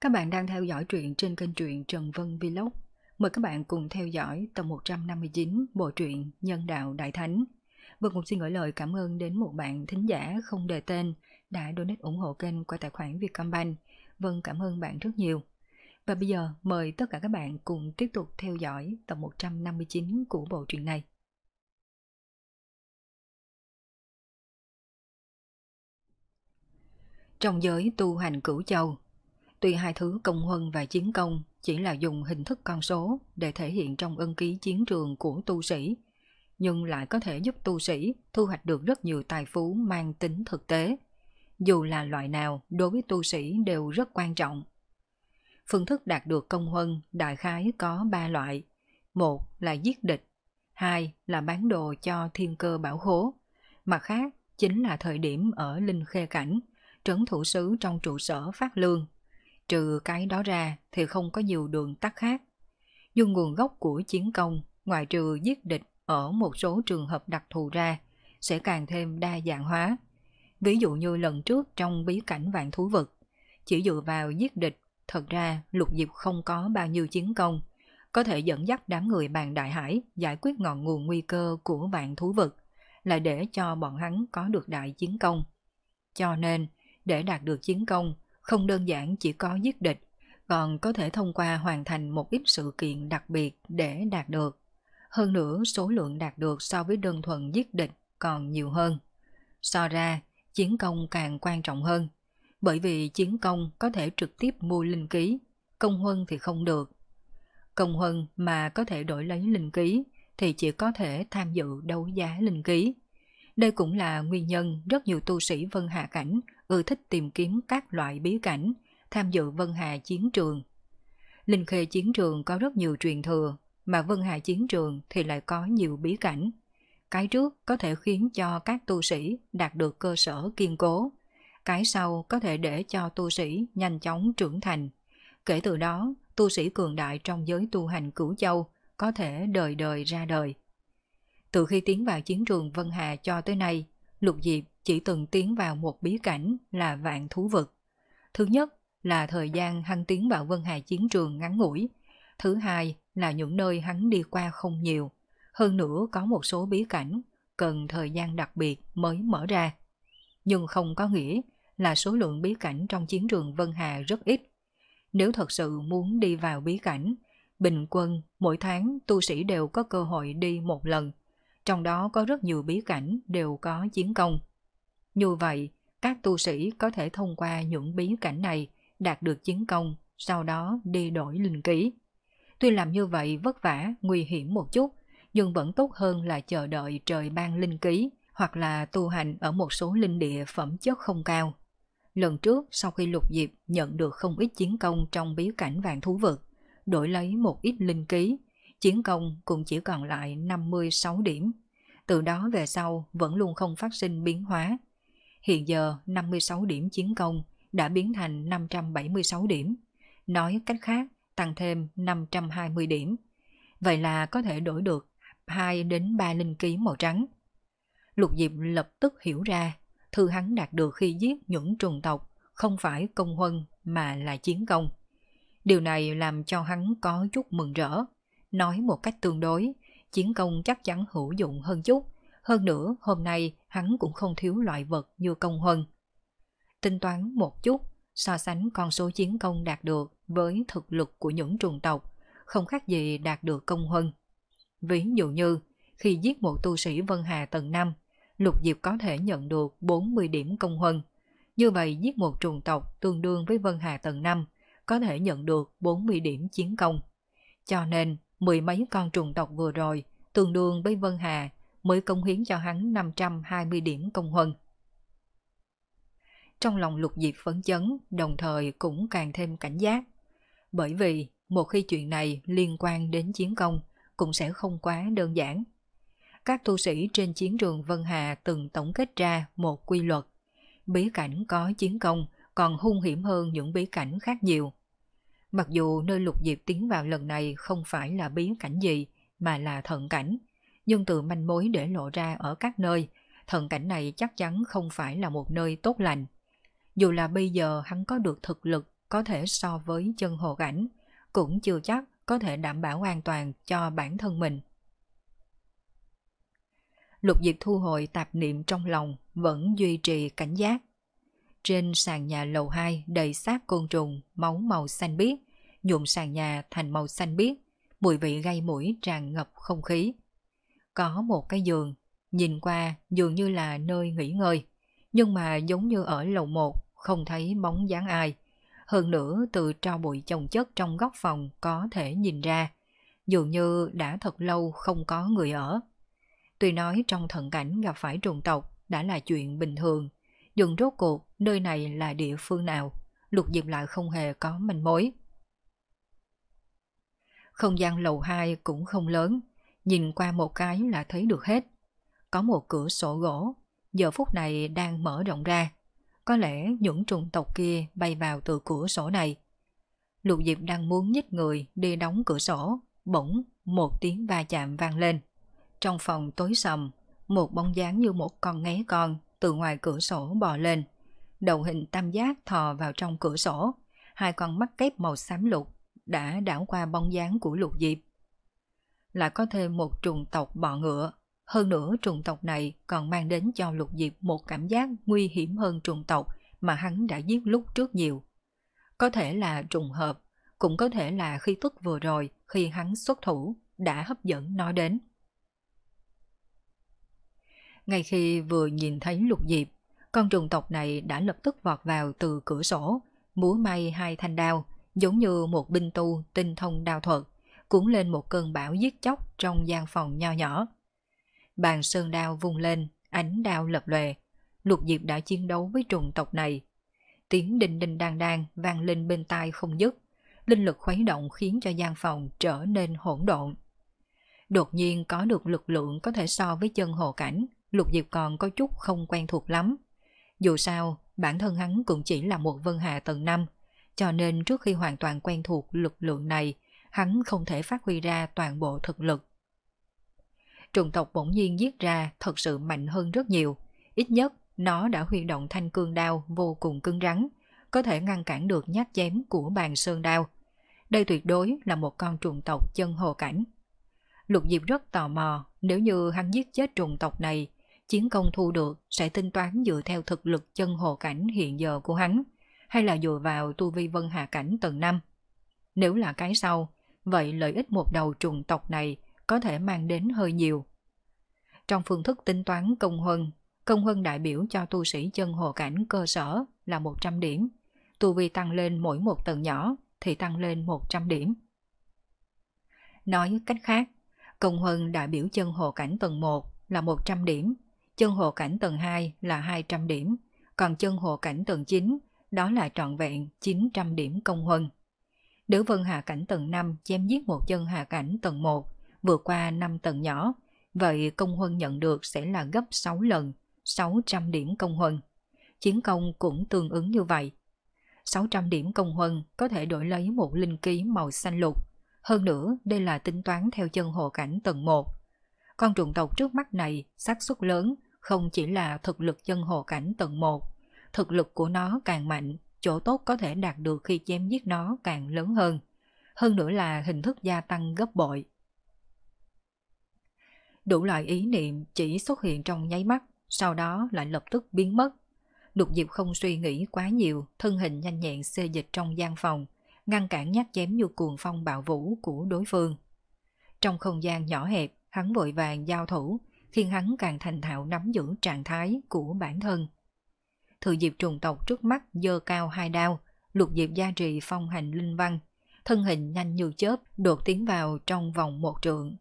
Các bạn đang theo dõi truyện trên kênh truyện Trần Vân Vlog. Mời các bạn cùng theo dõi tập 159 bộ truyện Nhân đạo Đại Thánh. Vâng, cũng xin gửi lời cảm ơn đến một bạn thính giả không đề tên đã donate ủng hộ kênh qua tài khoản Vietcombank. Vâng, cảm ơn bạn rất nhiều. Và bây giờ mời tất cả các bạn cùng tiếp tục theo dõi tập 159 của bộ truyện này. Trong giới tu hành cửu châu, Tuy hai thứ công huân và chiến công chỉ là dùng hình thức con số để thể hiện trong ân ký chiến trường của tu sĩ, nhưng lại có thể giúp tu sĩ thu hoạch được rất nhiều tài phú mang tính thực tế. Dù là loại nào, đối với tu sĩ đều rất quan trọng. Phương thức đạt được công huân đại khái có 3 loại. Một là giết địch, hai là bán đồ cho thiên cơ bảo khố. Mặt khác, chính là thời điểm ở Linh Khê Cảnh, trấn thủ sứ trong trụ sở phát lương Trừ cái đó ra thì không có nhiều đường tắt khác. Nhưng nguồn gốc của chiến công, ngoại trừ giết địch ở một số trường hợp đặc thù ra, sẽ càng thêm đa dạng hóa. Ví dụ như lần trước trong bí cảnh vạn thú vực, chỉ dựa vào giết địch, thật ra lục diệp không có bao nhiêu chiến công, có thể dẫn dắt đám người bàn đại hải giải quyết ngọn nguồn nguy cơ của vạn thú vực, là để cho bọn hắn có được đại chiến công. Cho nên, để đạt được chiến công, không đơn giản chỉ có giết địch, còn có thể thông qua hoàn thành một ít sự kiện đặc biệt để đạt được. Hơn nữa, số lượng đạt được so với đơn thuần giết địch còn nhiều hơn. So ra, chiến công càng quan trọng hơn, bởi vì chiến công có thể trực tiếp mua linh ký, công huân thì không được. Công huân mà có thể đổi lấy linh ký thì chỉ có thể tham dự đấu giá linh ký. Đây cũng là nguyên nhân rất nhiều tu sĩ Vân Hạ Cảnh ưa thích tìm kiếm các loại bí cảnh, tham dự Vân Hà Chiến Trường. Linh Khê Chiến Trường có rất nhiều truyền thừa, mà Vân Hà Chiến Trường thì lại có nhiều bí cảnh. Cái trước có thể khiến cho các tu sĩ đạt được cơ sở kiên cố, cái sau có thể để cho tu sĩ nhanh chóng trưởng thành. Kể từ đó, tu sĩ cường đại trong giới tu hành cửu châu có thể đời đời ra đời. Từ khi tiến vào chiến trường Vân Hà cho tới nay, Lục Diệp chỉ từng tiến vào một bí cảnh là vạn thú vực. Thứ nhất là thời gian hắn tiến vào Vân Hà chiến trường ngắn ngủi. Thứ hai là những nơi hắn đi qua không nhiều. Hơn nữa có một số bí cảnh cần thời gian đặc biệt mới mở ra. Nhưng không có nghĩa là số lượng bí cảnh trong chiến trường Vân Hà rất ít. Nếu thật sự muốn đi vào bí cảnh, bình quân mỗi tháng tu sĩ đều có cơ hội đi một lần. Trong đó có rất nhiều bí cảnh đều có chiến công. Như vậy, các tu sĩ có thể thông qua những bí cảnh này đạt được chiến công, sau đó đi đổi linh ký. Tuy làm như vậy vất vả, nguy hiểm một chút, nhưng vẫn tốt hơn là chờ đợi trời ban linh ký hoặc là tu hành ở một số linh địa phẩm chất không cao. Lần trước, sau khi lục diệp nhận được không ít chiến công trong bí cảnh vàng thú vực, đổi lấy một ít linh ký, chiến công cũng chỉ còn lại 56 điểm. Từ đó về sau vẫn luôn không phát sinh biến hóa, Hiện giờ 56 điểm chiến công đã biến thành 576 điểm. Nói cách khác, tăng thêm 520 điểm. Vậy là có thể đổi được 2 đến 3 linh ký màu trắng. Lục Diệp lập tức hiểu ra, thư hắn đạt được khi giết những trùng tộc không phải công huân mà là chiến công. Điều này làm cho hắn có chút mừng rỡ. Nói một cách tương đối, chiến công chắc chắn hữu dụng hơn chút hơn nữa, hôm nay hắn cũng không thiếu loại vật như công huân. Tính toán một chút, so sánh con số chiến công đạt được với thực lực của những trùng tộc, không khác gì đạt được công huân. Ví dụ như, khi giết một tu sĩ Vân Hà tầng 5, Lục Diệp có thể nhận được 40 điểm công huân. Như vậy giết một trùng tộc tương đương với Vân Hà tầng 5, có thể nhận được 40 điểm chiến công. Cho nên, mười mấy con trùng tộc vừa rồi tương đương với Vân Hà mới công hiến cho hắn 520 điểm công huân. Trong lòng lục diệp phấn chấn, đồng thời cũng càng thêm cảnh giác. Bởi vì một khi chuyện này liên quan đến chiến công cũng sẽ không quá đơn giản. Các tu sĩ trên chiến trường Vân Hà từng tổng kết ra một quy luật. Bí cảnh có chiến công còn hung hiểm hơn những bí cảnh khác nhiều. Mặc dù nơi lục diệp tiến vào lần này không phải là bí cảnh gì mà là thận cảnh – nhưng từ manh mối để lộ ra ở các nơi, thần cảnh này chắc chắn không phải là một nơi tốt lành. Dù là bây giờ hắn có được thực lực có thể so với chân hồ cảnh, cũng chưa chắc có thể đảm bảo an toàn cho bản thân mình. Lục diệt thu hồi tạp niệm trong lòng, vẫn duy trì cảnh giác. Trên sàn nhà lầu 2 đầy xác côn trùng, máu màu xanh biếc, nhuộm sàn nhà thành màu xanh biếc, mùi vị gây mũi tràn ngập không khí có một cái giường, nhìn qua dường như là nơi nghỉ ngơi, nhưng mà giống như ở lầu một không thấy bóng dáng ai. Hơn nữa từ tro bụi chồng chất trong góc phòng có thể nhìn ra, dường như đã thật lâu không có người ở. Tuy nói trong thần cảnh gặp phải trùng tộc đã là chuyện bình thường, nhưng rốt cuộc nơi này là địa phương nào, lục diệp lại không hề có manh mối. Không gian lầu 2 cũng không lớn, nhìn qua một cái là thấy được hết. Có một cửa sổ gỗ, giờ phút này đang mở rộng ra. Có lẽ những trùng tộc kia bay vào từ cửa sổ này. Lục Diệp đang muốn nhích người đi đóng cửa sổ, bỗng một tiếng va chạm vang lên. Trong phòng tối sầm, một bóng dáng như một con ngé con từ ngoài cửa sổ bò lên. Đầu hình tam giác thò vào trong cửa sổ, hai con mắt kép màu xám lục đã đảo qua bóng dáng của Lục Diệp lại có thêm một trùng tộc bọ ngựa. Hơn nữa trùng tộc này còn mang đến cho lục diệp một cảm giác nguy hiểm hơn trùng tộc mà hắn đã giết lúc trước nhiều. Có thể là trùng hợp, cũng có thể là khi tức vừa rồi khi hắn xuất thủ đã hấp dẫn nó đến. Ngay khi vừa nhìn thấy lục diệp, con trùng tộc này đã lập tức vọt vào từ cửa sổ, múa may hai thanh đao, giống như một binh tu tinh thông đao thuật, cũng lên một cơn bão giết chóc trong gian phòng nho nhỏ. Bàn sơn đao vung lên, ánh đao lập lòe. Lục Diệp đã chiến đấu với trùng tộc này. Tiếng đinh đinh đang đang vang lên bên tai không dứt. Linh lực khuấy động khiến cho gian phòng trở nên hỗn độn. Đột nhiên có được lực lượng có thể so với chân hồ cảnh, Lục Diệp còn có chút không quen thuộc lắm. Dù sao, bản thân hắn cũng chỉ là một vân hà tầng năm, cho nên trước khi hoàn toàn quen thuộc lực lượng này, hắn không thể phát huy ra toàn bộ thực lực. Trùng tộc bỗng nhiên giết ra thật sự mạnh hơn rất nhiều, ít nhất nó đã huy động thanh cương đao vô cùng cứng rắn, có thể ngăn cản được nhát chém của bàn sơn đao. Đây tuyệt đối là một con trùng tộc chân hồ cảnh. Lục Diệp rất tò mò, nếu như hắn giết chết trùng tộc này, chiến công thu được sẽ tính toán dựa theo thực lực chân hồ cảnh hiện giờ của hắn, hay là dựa vào tu vi vân hạ cảnh tầng năm. Nếu là cái sau, vậy lợi ích một đầu trùng tộc này có thể mang đến hơi nhiều. Trong phương thức tính toán công huân, công huân đại biểu cho tu sĩ chân hồ cảnh cơ sở là 100 điểm, tu vi tăng lên mỗi một tầng nhỏ thì tăng lên 100 điểm. Nói cách khác, công huân đại biểu chân hồ cảnh tầng 1 là 100 điểm, chân hồ cảnh tầng 2 là 200 điểm, còn chân hồ cảnh tầng 9 đó là trọn vẹn 900 điểm công huân. Nữ vân hạ cảnh tầng 5 chém giết một chân hạ cảnh tầng 1, vượt qua 5 tầng nhỏ. Vậy công huân nhận được sẽ là gấp 6 lần, 600 điểm công huân. Chiến công cũng tương ứng như vậy. 600 điểm công huân có thể đổi lấy một linh ký màu xanh lục. Hơn nữa, đây là tính toán theo chân hồ cảnh tầng 1. Con trùng tộc trước mắt này, xác suất lớn, không chỉ là thực lực chân hồ cảnh tầng 1. Thực lực của nó càng mạnh chỗ tốt có thể đạt được khi chém giết nó càng lớn hơn. Hơn nữa là hình thức gia tăng gấp bội. Đủ loại ý niệm chỉ xuất hiện trong nháy mắt, sau đó lại lập tức biến mất. Đục Diệp không suy nghĩ quá nhiều, thân hình nhanh nhẹn xê dịch trong gian phòng, ngăn cản nhát chém như cuồng phong bạo vũ của đối phương. Trong không gian nhỏ hẹp, hắn vội vàng giao thủ, khiến hắn càng thành thạo nắm giữ trạng thái của bản thân thừa diệp trùng tộc trước mắt dơ cao hai đao, lục diệp gia trì phong hành linh văn, thân hình nhanh như chớp đột tiến vào trong vòng một trượng.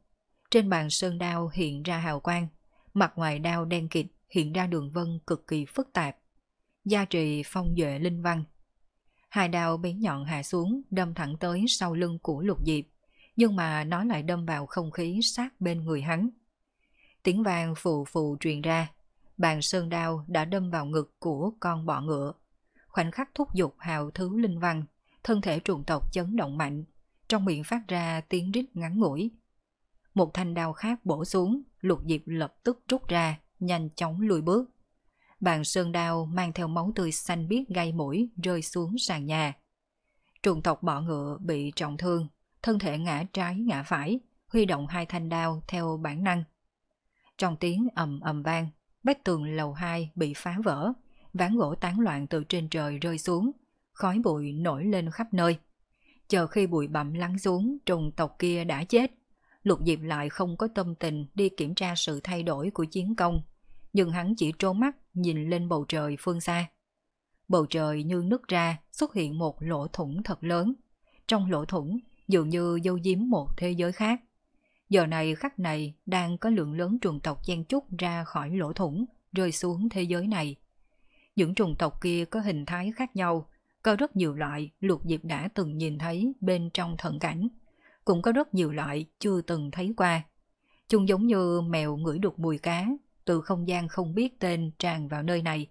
Trên bàn sơn đao hiện ra hào quang, mặt ngoài đao đen kịt hiện ra đường vân cực kỳ phức tạp. Gia trì phong duệ linh văn. Hai đao bén nhọn hạ xuống đâm thẳng tới sau lưng của lục diệp, nhưng mà nó lại đâm vào không khí sát bên người hắn. Tiếng vàng phù phù truyền ra, bàn sơn đao đã đâm vào ngực của con bọ ngựa. Khoảnh khắc thúc giục hào thứ linh văn, thân thể trùng tộc chấn động mạnh, trong miệng phát ra tiếng rít ngắn ngủi. Một thanh đao khác bổ xuống, lục diệp lập tức rút ra, nhanh chóng lùi bước. Bàn sơn đao mang theo máu tươi xanh biếc gai mũi rơi xuống sàn nhà. Trùng tộc bọ ngựa bị trọng thương, thân thể ngã trái ngã phải, huy động hai thanh đao theo bản năng. Trong tiếng ầm ầm vang, vách tường lầu 2 bị phá vỡ, ván gỗ tán loạn từ trên trời rơi xuống, khói bụi nổi lên khắp nơi. Chờ khi bụi bặm lắng xuống, trùng tộc kia đã chết. Lục Diệp lại không có tâm tình đi kiểm tra sự thay đổi của chiến công, nhưng hắn chỉ trố mắt nhìn lên bầu trời phương xa. Bầu trời như nứt ra, xuất hiện một lỗ thủng thật lớn. Trong lỗ thủng, dường như dâu diếm một thế giới khác. Giờ này khắc này đang có lượng lớn trùng tộc gian chúc ra khỏi lỗ thủng, rơi xuống thế giới này. Những trùng tộc kia có hình thái khác nhau, có rất nhiều loại lục diệp đã từng nhìn thấy bên trong thận cảnh. Cũng có rất nhiều loại chưa từng thấy qua. Chúng giống như mèo ngửi được mùi cá, từ không gian không biết tên tràn vào nơi này.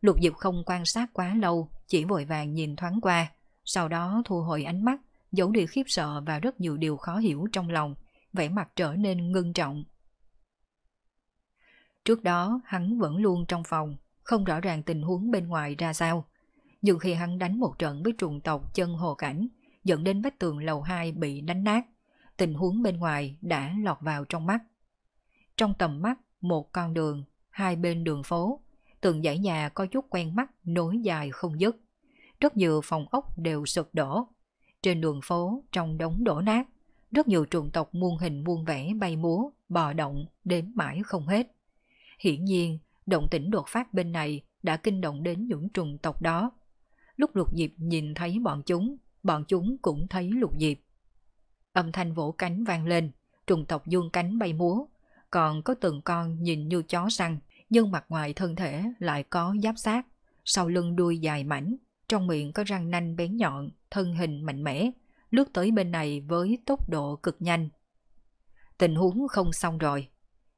Lục Diệp không quan sát quá lâu, chỉ vội vàng nhìn thoáng qua, sau đó thu hồi ánh mắt, dẫu điều khiếp sợ và rất nhiều điều khó hiểu trong lòng, vẻ mặt trở nên ngưng trọng. Trước đó, hắn vẫn luôn trong phòng, không rõ ràng tình huống bên ngoài ra sao. Nhưng khi hắn đánh một trận với trùng tộc chân hồ cảnh, dẫn đến vách tường lầu 2 bị đánh nát, tình huống bên ngoài đã lọt vào trong mắt. Trong tầm mắt, một con đường, hai bên đường phố, tường dãy nhà có chút quen mắt nối dài không dứt. Rất nhiều phòng ốc đều sụp đổ, trên đường phố, trong đống đổ nát, rất nhiều trùng tộc muôn hình muôn vẻ bay múa, bò động, đến mãi không hết. Hiển nhiên, động tĩnh đột phát bên này đã kinh động đến những trùng tộc đó. Lúc lục diệp nhìn thấy bọn chúng, bọn chúng cũng thấy lục diệp. Âm thanh vỗ cánh vang lên, trùng tộc dương cánh bay múa, còn có từng con nhìn như chó săn, nhưng mặt ngoài thân thể lại có giáp xác sau lưng đuôi dài mảnh, trong miệng có răng nanh bén nhọn, thân hình mạnh mẽ, lướt tới bên này với tốc độ cực nhanh. Tình huống không xong rồi.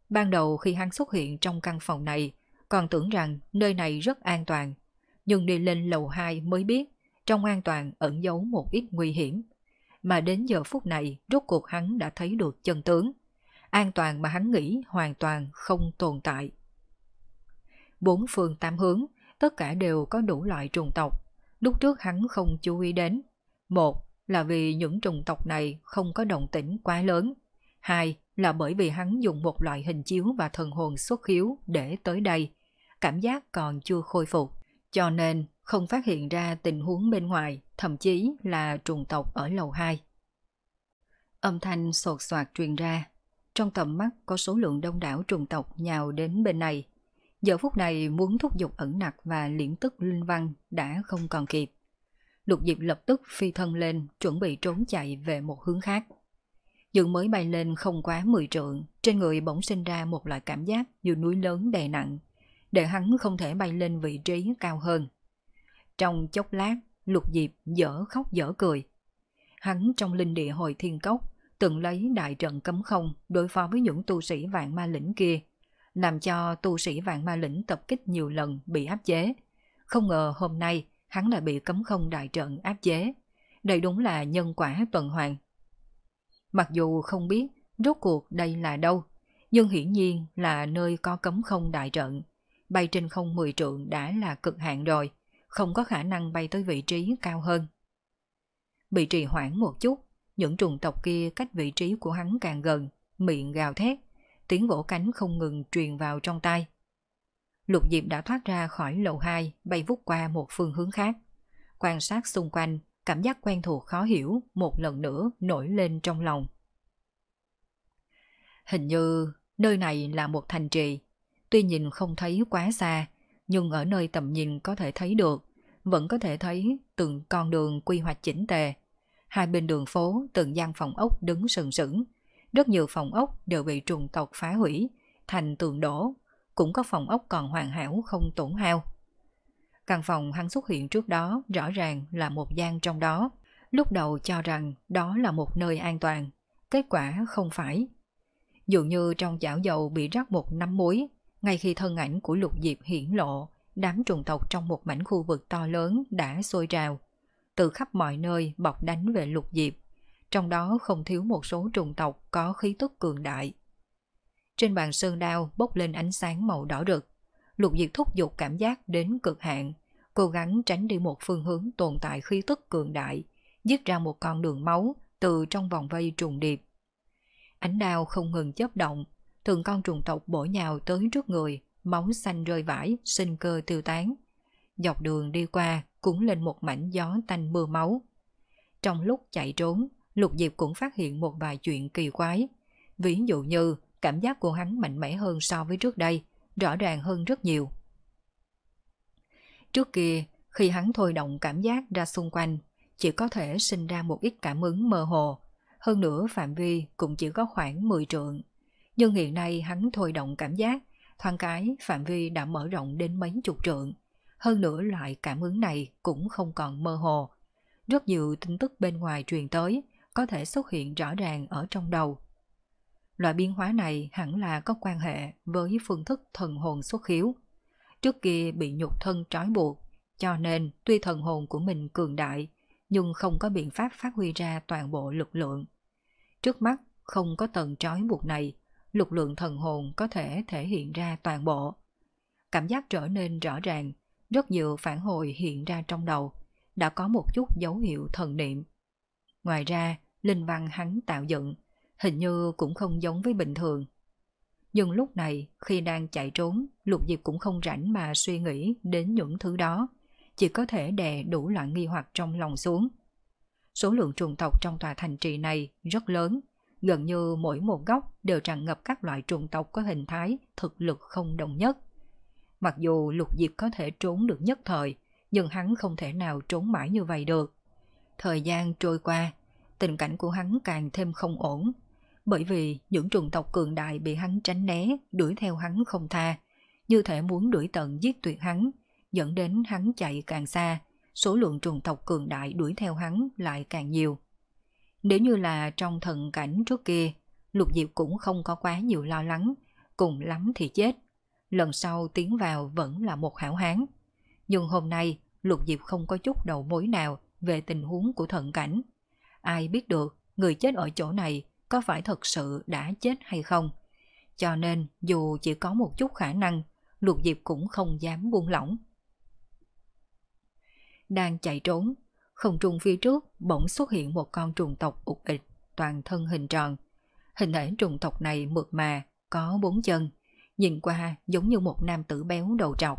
Ban đầu khi hắn xuất hiện trong căn phòng này, còn tưởng rằng nơi này rất an toàn, nhưng đi lên lầu 2 mới biết trong an toàn ẩn giấu một ít nguy hiểm. Mà đến giờ phút này, rốt cuộc hắn đã thấy được chân tướng. An toàn mà hắn nghĩ hoàn toàn không tồn tại. Bốn phương tám hướng, tất cả đều có đủ loại trùng tộc. Lúc trước hắn không chú ý đến, một là vì những trùng tộc này không có đồng tĩnh quá lớn. Hai là bởi vì hắn dùng một loại hình chiếu và thần hồn xuất hiếu để tới đây. Cảm giác còn chưa khôi phục, cho nên không phát hiện ra tình huống bên ngoài, thậm chí là trùng tộc ở lầu 2. Âm thanh sột soạt truyền ra. Trong tầm mắt có số lượng đông đảo trùng tộc nhào đến bên này. Giờ phút này muốn thúc giục ẩn nặc và liễn tức linh văn đã không còn kịp. Lục Diệp lập tức phi thân lên, chuẩn bị trốn chạy về một hướng khác. Dựng mới bay lên không quá 10 trượng, trên người bỗng sinh ra một loại cảm giác như núi lớn đè nặng, để hắn không thể bay lên vị trí cao hơn. Trong chốc lát, Lục Diệp dở khóc dở cười. Hắn trong linh địa hồi thiên cốc, từng lấy đại trận cấm không đối phó với những tu sĩ vạn ma lĩnh kia, làm cho tu sĩ vạn ma lĩnh tập kích nhiều lần bị áp chế. Không ngờ hôm nay, hắn lại bị cấm không đại trận áp chế. Đây đúng là nhân quả tuần hoàn. Mặc dù không biết rốt cuộc đây là đâu, nhưng hiển nhiên là nơi có cấm không đại trận. Bay trên không 10 trượng đã là cực hạn rồi, không có khả năng bay tới vị trí cao hơn. Bị trì hoãn một chút, những trùng tộc kia cách vị trí của hắn càng gần, miệng gào thét, tiếng vỗ cánh không ngừng truyền vào trong tai. Lục Diệp đã thoát ra khỏi lầu 2, bay vút qua một phương hướng khác. Quan sát xung quanh, cảm giác quen thuộc khó hiểu một lần nữa nổi lên trong lòng. Hình như nơi này là một thành trì. Tuy nhìn không thấy quá xa, nhưng ở nơi tầm nhìn có thể thấy được, vẫn có thể thấy từng con đường quy hoạch chỉnh tề. Hai bên đường phố từng gian phòng ốc đứng sừng sững. Rất nhiều phòng ốc đều bị trùng tộc phá hủy, thành tường đổ cũng có phòng ốc còn hoàn hảo không tổn hao. Căn phòng hắn xuất hiện trước đó rõ ràng là một gian trong đó. Lúc đầu cho rằng đó là một nơi an toàn, kết quả không phải. Dường như trong chảo dầu bị rắc một nắm muối, ngay khi thân ảnh của lục diệp hiển lộ, đám trùng tộc trong một mảnh khu vực to lớn đã sôi trào. Từ khắp mọi nơi bọc đánh về lục diệp, trong đó không thiếu một số trùng tộc có khí tức cường đại. Trên bàn sơn đao bốc lên ánh sáng màu đỏ rực. Lục Diệt thúc giục cảm giác đến cực hạn, cố gắng tránh đi một phương hướng tồn tại khí tức cường đại, dứt ra một con đường máu từ trong vòng vây trùng điệp. Ánh đao không ngừng chớp động, thường con trùng tộc bổ nhào tới trước người, máu xanh rơi vãi, sinh cơ tiêu tán. Dọc đường đi qua, cuốn lên một mảnh gió tanh mưa máu. Trong lúc chạy trốn, Lục Diệp cũng phát hiện một vài chuyện kỳ quái. Ví dụ như cảm giác của hắn mạnh mẽ hơn so với trước đây, rõ ràng hơn rất nhiều. Trước kia, khi hắn thôi động cảm giác ra xung quanh, chỉ có thể sinh ra một ít cảm ứng mơ hồ, hơn nữa phạm vi cũng chỉ có khoảng 10 trượng. Nhưng hiện nay hắn thôi động cảm giác, thoáng cái phạm vi đã mở rộng đến mấy chục trượng. Hơn nữa loại cảm ứng này cũng không còn mơ hồ. Rất nhiều tin tức bên ngoài truyền tới, có thể xuất hiện rõ ràng ở trong đầu. Loại biến hóa này hẳn là có quan hệ với phương thức thần hồn xuất hiếu. Trước kia bị nhục thân trói buộc, cho nên tuy thần hồn của mình cường đại, nhưng không có biện pháp phát huy ra toàn bộ lực lượng. Trước mắt, không có tầng trói buộc này, lực lượng thần hồn có thể thể hiện ra toàn bộ. Cảm giác trở nên rõ ràng, rất nhiều phản hồi hiện ra trong đầu, đã có một chút dấu hiệu thần niệm. Ngoài ra, linh văn hắn tạo dựng – hình như cũng không giống với bình thường. Nhưng lúc này, khi đang chạy trốn, Lục Diệp cũng không rảnh mà suy nghĩ đến những thứ đó, chỉ có thể đè đủ loại nghi hoặc trong lòng xuống. Số lượng trùng tộc trong tòa thành trì này rất lớn, gần như mỗi một góc đều tràn ngập các loại trùng tộc có hình thái, thực lực không đồng nhất. Mặc dù Lục Diệp có thể trốn được nhất thời, nhưng hắn không thể nào trốn mãi như vậy được. Thời gian trôi qua, tình cảnh của hắn càng thêm không ổn, bởi vì những trùng tộc cường đại bị hắn tránh né, đuổi theo hắn không tha, như thể muốn đuổi tận giết tuyệt hắn, dẫn đến hắn chạy càng xa, số lượng trùng tộc cường đại đuổi theo hắn lại càng nhiều. Nếu như là trong thần cảnh trước kia, Lục Diệp cũng không có quá nhiều lo lắng, cùng lắm thì chết. Lần sau tiến vào vẫn là một hảo hán. Nhưng hôm nay, Lục Diệp không có chút đầu mối nào về tình huống của thận cảnh. Ai biết được, người chết ở chỗ này có phải thật sự đã chết hay không. Cho nên dù chỉ có một chút khả năng, Lục Diệp cũng không dám buông lỏng. Đang chạy trốn, không trung phía trước bỗng xuất hiện một con trùng tộc ục ịch, toàn thân hình tròn. Hình thể trùng tộc này mượt mà, có bốn chân, nhìn qua giống như một nam tử béo đầu trọc.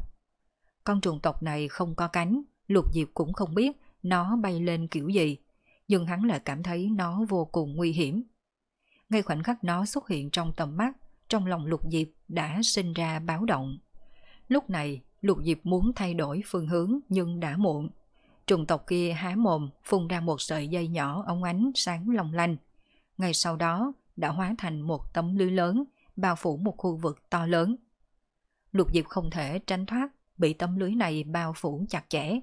Con trùng tộc này không có cánh, Lục Diệp cũng không biết nó bay lên kiểu gì, nhưng hắn lại cảm thấy nó vô cùng nguy hiểm ngay khoảnh khắc nó xuất hiện trong tầm mắt, trong lòng Lục Diệp đã sinh ra báo động. Lúc này, Lục Diệp muốn thay đổi phương hướng nhưng đã muộn. Trùng tộc kia há mồm phun ra một sợi dây nhỏ ống ánh sáng long lanh. Ngay sau đó đã hóa thành một tấm lưới lớn bao phủ một khu vực to lớn. Lục Diệp không thể tránh thoát, bị tấm lưới này bao phủ chặt chẽ.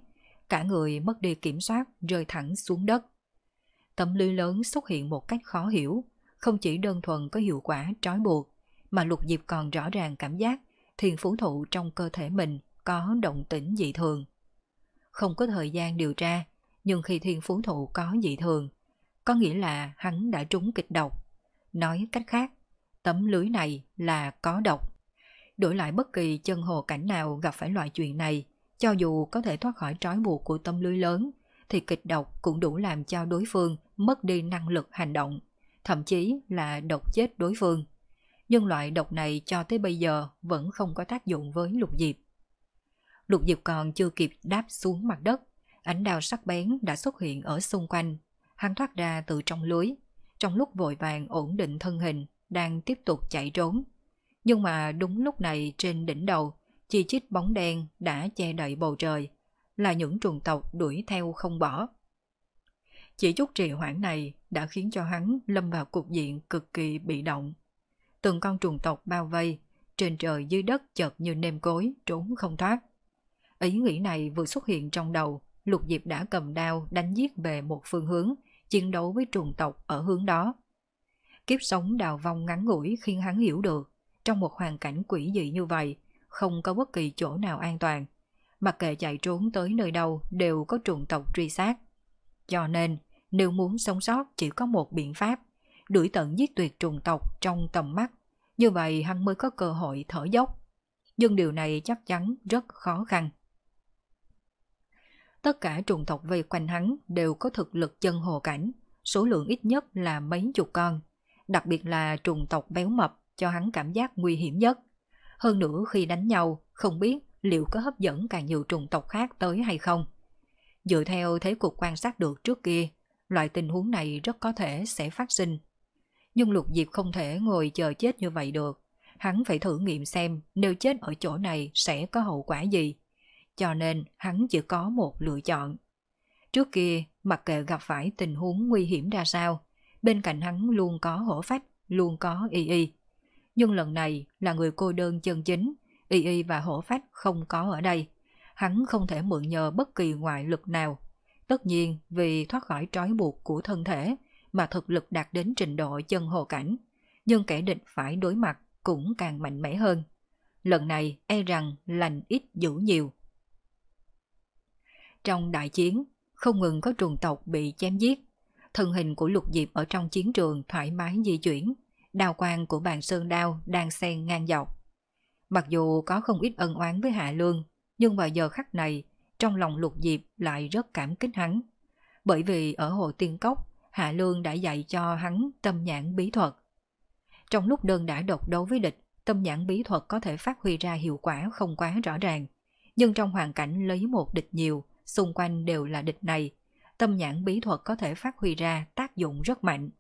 Cả người mất đi kiểm soát, rơi thẳng xuống đất. Tấm lưới lớn xuất hiện một cách khó hiểu, không chỉ đơn thuần có hiệu quả trói buộc, mà lục diệp còn rõ ràng cảm giác thiền phú thụ trong cơ thể mình có động tĩnh dị thường. Không có thời gian điều tra, nhưng khi thiền phú thụ có dị thường, có nghĩa là hắn đã trúng kịch độc. Nói cách khác, tấm lưới này là có độc. Đổi lại bất kỳ chân hồ cảnh nào gặp phải loại chuyện này, cho dù có thể thoát khỏi trói buộc của tấm lưới lớn, thì kịch độc cũng đủ làm cho đối phương mất đi năng lực hành động thậm chí là độc chết đối phương. Nhưng loại độc này cho tới bây giờ vẫn không có tác dụng với lục diệp. Lục diệp còn chưa kịp đáp xuống mặt đất, ánh đào sắc bén đã xuất hiện ở xung quanh. Hắn thoát ra từ trong lưới, trong lúc vội vàng ổn định thân hình, đang tiếp tục chạy trốn. Nhưng mà đúng lúc này trên đỉnh đầu, chi chít bóng đen đã che đậy bầu trời, là những trùng tộc đuổi theo không bỏ. Chỉ chút trì hoãn này đã khiến cho hắn lâm vào cục diện cực kỳ bị động. Từng con trùng tộc bao vây, trên trời dưới đất chợt như nêm cối, trốn không thoát. Ý nghĩ này vừa xuất hiện trong đầu, Lục Diệp đã cầm đao đánh giết về một phương hướng, chiến đấu với trùng tộc ở hướng đó. Kiếp sống đào vong ngắn ngủi khiến hắn hiểu được, trong một hoàn cảnh quỷ dị như vậy, không có bất kỳ chỗ nào an toàn. Mặc kệ chạy trốn tới nơi đâu đều có trùng tộc truy sát. Cho nên, nếu muốn sống sót chỉ có một biện pháp, đuổi tận giết tuyệt trùng tộc trong tầm mắt. Như vậy hắn mới có cơ hội thở dốc. Nhưng điều này chắc chắn rất khó khăn. Tất cả trùng tộc về quanh hắn đều có thực lực chân hồ cảnh, số lượng ít nhất là mấy chục con. Đặc biệt là trùng tộc béo mập cho hắn cảm giác nguy hiểm nhất. Hơn nữa khi đánh nhau, không biết liệu có hấp dẫn càng nhiều trùng tộc khác tới hay không. Dựa theo thế cục quan sát được trước kia, loại tình huống này rất có thể sẽ phát sinh. Nhưng Lục Diệp không thể ngồi chờ chết như vậy được. Hắn phải thử nghiệm xem nếu chết ở chỗ này sẽ có hậu quả gì. Cho nên hắn chỉ có một lựa chọn. Trước kia, mặc kệ gặp phải tình huống nguy hiểm ra sao, bên cạnh hắn luôn có hổ phách, luôn có y y. Nhưng lần này là người cô đơn chân chính, y y và hổ phách không có ở đây. Hắn không thể mượn nhờ bất kỳ ngoại lực nào Tất nhiên vì thoát khỏi trói buộc của thân thể mà thực lực đạt đến trình độ chân hồ cảnh, nhưng kẻ địch phải đối mặt cũng càng mạnh mẽ hơn. Lần này e rằng lành ít dữ nhiều. Trong đại chiến, không ngừng có trùng tộc bị chém giết. Thân hình của lục diệp ở trong chiến trường thoải mái di chuyển, đào quang của bàn sơn đao đang xen ngang dọc. Mặc dù có không ít ân oán với Hạ Lương, nhưng vào giờ khắc này trong lòng Lục Diệp lại rất cảm kích hắn. Bởi vì ở Hồ Tiên Cốc, Hạ Lương đã dạy cho hắn tâm nhãn bí thuật. Trong lúc đơn đã độc đấu với địch, tâm nhãn bí thuật có thể phát huy ra hiệu quả không quá rõ ràng. Nhưng trong hoàn cảnh lấy một địch nhiều, xung quanh đều là địch này, tâm nhãn bí thuật có thể phát huy ra tác dụng rất mạnh.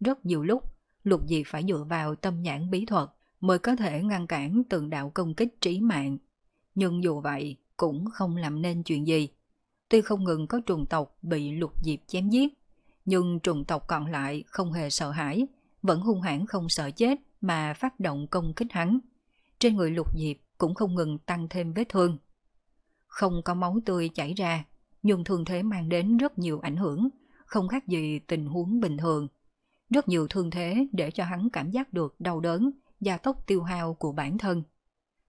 Rất nhiều lúc, Lục Diệp phải dựa vào tâm nhãn bí thuật mới có thể ngăn cản từng đạo công kích trí mạng. Nhưng dù vậy, cũng không làm nên chuyện gì. Tuy không ngừng có trùng tộc bị lục diệp chém giết, nhưng trùng tộc còn lại không hề sợ hãi, vẫn hung hãn không sợ chết mà phát động công kích hắn. Trên người lục diệp cũng không ngừng tăng thêm vết thương. Không có máu tươi chảy ra, nhưng thương thế mang đến rất nhiều ảnh hưởng, không khác gì tình huống bình thường. Rất nhiều thương thế để cho hắn cảm giác được đau đớn, gia tốc tiêu hao của bản thân.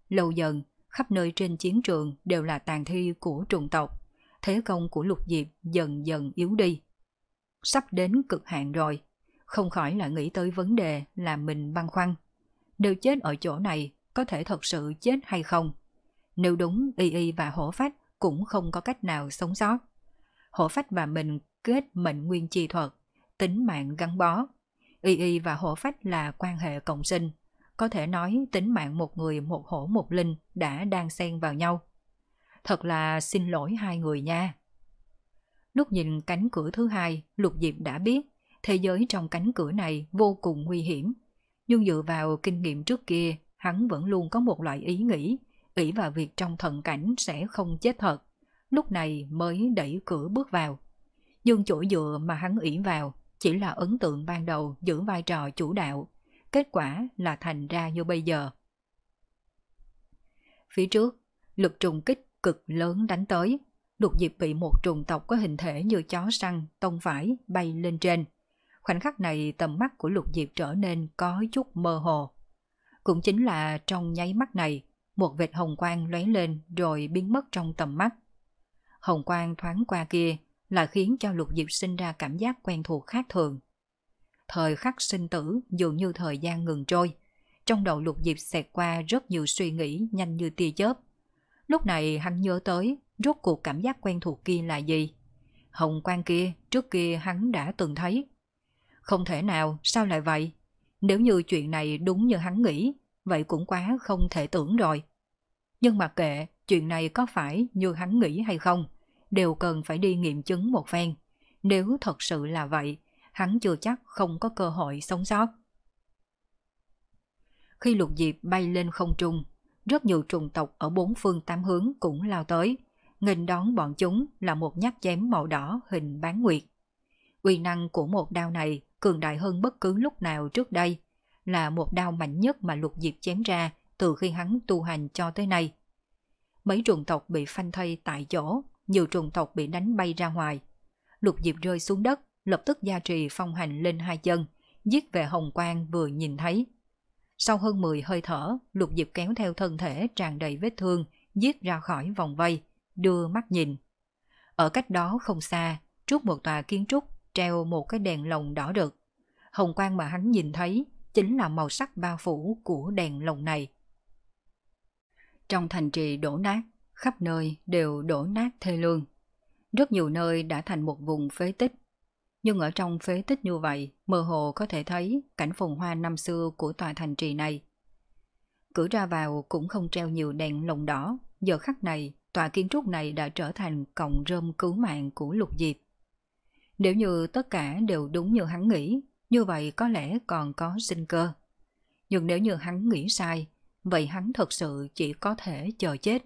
Lâu dần, khắp nơi trên chiến trường đều là tàn thi của trùng tộc. Thế công của lục diệp dần dần yếu đi. Sắp đến cực hạn rồi, không khỏi là nghĩ tới vấn đề là mình băn khoăn. Nếu chết ở chỗ này, có thể thật sự chết hay không? Nếu đúng, Y Y và Hổ Phách cũng không có cách nào sống sót. Hổ Phách và mình kết mệnh nguyên chi thuật, tính mạng gắn bó. Y Y và Hổ Phách là quan hệ cộng sinh, có thể nói tính mạng một người một hổ một linh đã đang xen vào nhau. Thật là xin lỗi hai người nha. Lúc nhìn cánh cửa thứ hai, Lục Diệp đã biết thế giới trong cánh cửa này vô cùng nguy hiểm. Nhưng dựa vào kinh nghiệm trước kia, hắn vẫn luôn có một loại ý nghĩ, ỷ vào việc trong thần cảnh sẽ không chết thật. Lúc này mới đẩy cửa bước vào. Dương chỗ dựa mà hắn ỷ vào chỉ là ấn tượng ban đầu giữ vai trò chủ đạo kết quả là thành ra như bây giờ. Phía trước, lực trùng kích cực lớn đánh tới, lục diệp bị một trùng tộc có hình thể như chó săn, tông phải, bay lên trên. Khoảnh khắc này tầm mắt của lục diệp trở nên có chút mơ hồ. Cũng chính là trong nháy mắt này, một vệt hồng quang lóe lên rồi biến mất trong tầm mắt. Hồng quang thoáng qua kia là khiến cho lục diệp sinh ra cảm giác quen thuộc khác thường thời khắc sinh tử dường như thời gian ngừng trôi. Trong đầu lục diệp xẹt qua rất nhiều suy nghĩ nhanh như tia chớp. Lúc này hắn nhớ tới rốt cuộc cảm giác quen thuộc kia là gì. Hồng quang kia trước kia hắn đã từng thấy. Không thể nào, sao lại vậy? Nếu như chuyện này đúng như hắn nghĩ, vậy cũng quá không thể tưởng rồi. Nhưng mà kệ chuyện này có phải như hắn nghĩ hay không, đều cần phải đi nghiệm chứng một phen. Nếu thật sự là vậy, hắn chưa chắc không có cơ hội sống sót. Khi lục diệp bay lên không trung, rất nhiều trùng tộc ở bốn phương tám hướng cũng lao tới, nghênh đón bọn chúng là một nhát chém màu đỏ hình bán nguyệt. Uy năng của một đao này cường đại hơn bất cứ lúc nào trước đây, là một đao mạnh nhất mà lục diệp chém ra từ khi hắn tu hành cho tới nay. Mấy trùng tộc bị phanh thây tại chỗ, nhiều trùng tộc bị đánh bay ra ngoài. Lục diệp rơi xuống đất, lập tức gia trì phong hành lên hai chân, giết về hồng quang vừa nhìn thấy. Sau hơn 10 hơi thở, lục diệp kéo theo thân thể tràn đầy vết thương, giết ra khỏi vòng vây, đưa mắt nhìn. Ở cách đó không xa, trước một tòa kiến trúc, treo một cái đèn lồng đỏ đực. Hồng quang mà hắn nhìn thấy chính là màu sắc bao phủ của đèn lồng này. Trong thành trì đổ nát, khắp nơi đều đổ nát thê lương. Rất nhiều nơi đã thành một vùng phế tích, nhưng ở trong phế tích như vậy, mơ hồ có thể thấy cảnh phồn hoa năm xưa của tòa thành trì này. Cửa ra vào cũng không treo nhiều đèn lồng đỏ, giờ khắc này, tòa kiến trúc này đã trở thành cọng rơm cứu mạng của lục diệp. Nếu như tất cả đều đúng như hắn nghĩ, như vậy có lẽ còn có sinh cơ. Nhưng nếu như hắn nghĩ sai, vậy hắn thật sự chỉ có thể chờ chết.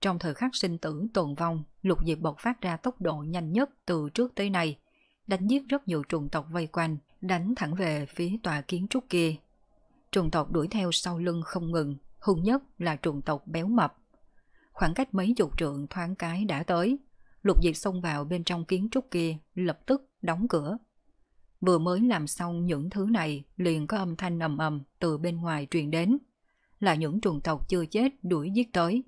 Trong thời khắc sinh tử tồn vong, lục diệp bộc phát ra tốc độ nhanh nhất từ trước tới nay, đánh giết rất nhiều trùng tộc vây quanh, đánh thẳng về phía tòa kiến trúc kia. Trùng tộc đuổi theo sau lưng không ngừng, hung nhất là trùng tộc béo mập. Khoảng cách mấy chục trượng thoáng cái đã tới, lục diệp xông vào bên trong kiến trúc kia, lập tức đóng cửa. Vừa mới làm xong những thứ này, liền có âm thanh ầm ầm từ bên ngoài truyền đến. Là những trùng tộc chưa chết đuổi giết tới,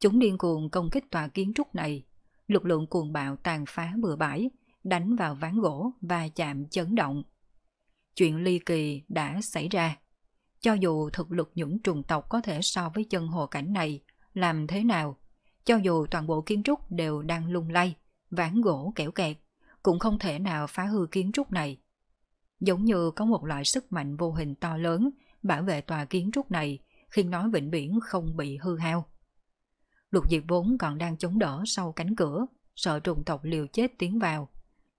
Chúng điên cuồng công kích tòa kiến trúc này. Lực lượng cuồng bạo tàn phá bừa bãi, đánh vào ván gỗ và chạm chấn động. Chuyện ly kỳ đã xảy ra. Cho dù thực lực những trùng tộc có thể so với chân hồ cảnh này, làm thế nào? Cho dù toàn bộ kiến trúc đều đang lung lay, ván gỗ kẻo kẹt, cũng không thể nào phá hư kiến trúc này. Giống như có một loại sức mạnh vô hình to lớn bảo vệ tòa kiến trúc này khi nó vĩnh viễn không bị hư hao. Lục Diệp vốn còn đang chống đỡ sau cánh cửa, sợ trùng tộc liều chết tiến vào.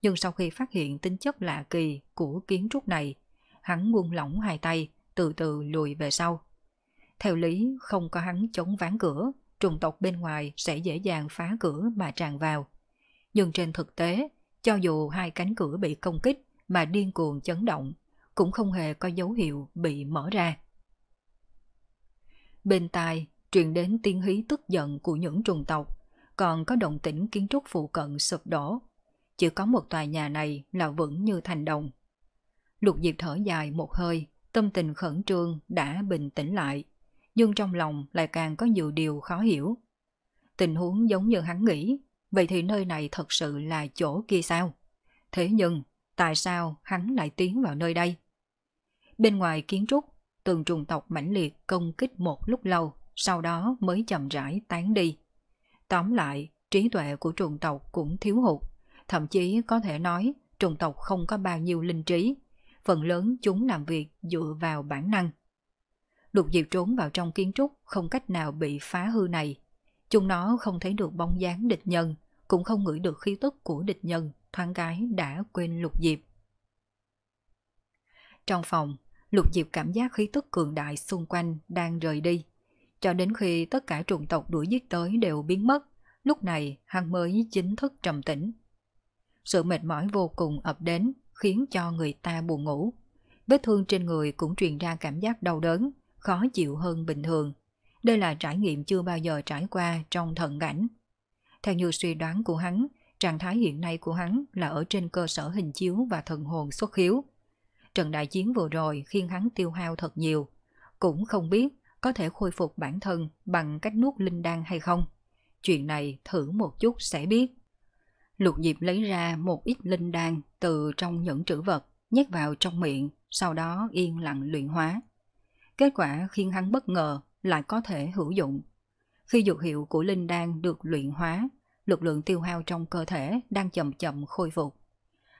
Nhưng sau khi phát hiện tính chất lạ kỳ của kiến trúc này, hắn buông lỏng hai tay, từ từ lùi về sau. Theo lý, không có hắn chống ván cửa, trùng tộc bên ngoài sẽ dễ dàng phá cửa mà tràn vào. Nhưng trên thực tế, cho dù hai cánh cửa bị công kích mà điên cuồng chấn động, cũng không hề có dấu hiệu bị mở ra. Bên tai, truyền đến tiếng hí tức giận của những trùng tộc, còn có động tĩnh kiến trúc phụ cận sụp đổ. Chỉ có một tòa nhà này là vững như thành đồng. Lục Diệp thở dài một hơi, tâm tình khẩn trương đã bình tĩnh lại, nhưng trong lòng lại càng có nhiều điều khó hiểu. Tình huống giống như hắn nghĩ, vậy thì nơi này thật sự là chỗ kia sao? Thế nhưng, tại sao hắn lại tiến vào nơi đây? Bên ngoài kiến trúc, từng trùng tộc mãnh liệt công kích một lúc lâu sau đó mới chậm rãi tán đi. Tóm lại, trí tuệ của trùng tộc cũng thiếu hụt, thậm chí có thể nói trùng tộc không có bao nhiêu linh trí, phần lớn chúng làm việc dựa vào bản năng. Lục diệp trốn vào trong kiến trúc không cách nào bị phá hư này. Chúng nó không thấy được bóng dáng địch nhân, cũng không ngửi được khí tức của địch nhân, thoáng cái đã quên lục diệp. Trong phòng, lục diệp cảm giác khí tức cường đại xung quanh đang rời đi cho đến khi tất cả trùng tộc đuổi giết tới đều biến mất, lúc này hắn mới chính thức trầm tĩnh. Sự mệt mỏi vô cùng ập đến, khiến cho người ta buồn ngủ. Vết thương trên người cũng truyền ra cảm giác đau đớn, khó chịu hơn bình thường. Đây là trải nghiệm chưa bao giờ trải qua trong thần cảnh. Theo như suy đoán của hắn, trạng thái hiện nay của hắn là ở trên cơ sở hình chiếu và thần hồn xuất hiếu. Trận đại chiến vừa rồi khiến hắn tiêu hao thật nhiều. Cũng không biết có thể khôi phục bản thân bằng cách nuốt linh đan hay không. Chuyện này thử một chút sẽ biết. Lục Diệp lấy ra một ít linh đan từ trong những trữ vật, nhét vào trong miệng, sau đó yên lặng luyện hóa. Kết quả khiến hắn bất ngờ lại có thể hữu dụng. Khi dược hiệu của linh đan được luyện hóa, lực lượng tiêu hao trong cơ thể đang chậm chậm khôi phục.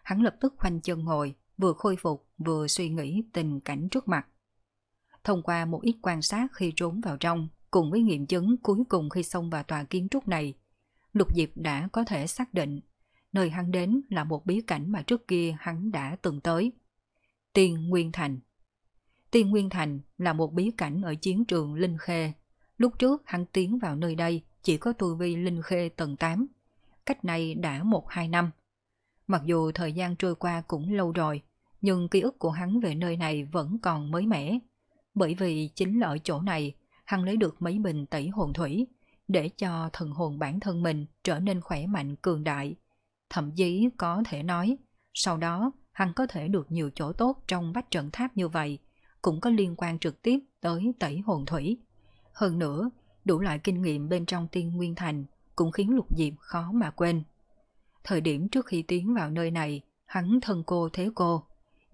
Hắn lập tức khoanh chân ngồi, vừa khôi phục vừa suy nghĩ tình cảnh trước mặt thông qua một ít quan sát khi trốn vào trong, cùng với nghiệm chứng cuối cùng khi xông vào tòa kiến trúc này, Lục Diệp đã có thể xác định nơi hắn đến là một bí cảnh mà trước kia hắn đã từng tới. Tiên Nguyên Thành Tiên Nguyên Thành là một bí cảnh ở chiến trường Linh Khê. Lúc trước hắn tiến vào nơi đây chỉ có tu vi Linh Khê tầng 8, cách này đã một hai năm. Mặc dù thời gian trôi qua cũng lâu rồi, nhưng ký ức của hắn về nơi này vẫn còn mới mẻ bởi vì chính là ở chỗ này, hắn lấy được mấy bình tẩy hồn thủy, để cho thần hồn bản thân mình trở nên khỏe mạnh cường đại. Thậm chí có thể nói, sau đó hắn có thể được nhiều chỗ tốt trong bách trận tháp như vậy, cũng có liên quan trực tiếp tới tẩy hồn thủy. Hơn nữa, đủ loại kinh nghiệm bên trong tiên nguyên thành cũng khiến lục diệp khó mà quên. Thời điểm trước khi tiến vào nơi này, hắn thân cô thế cô,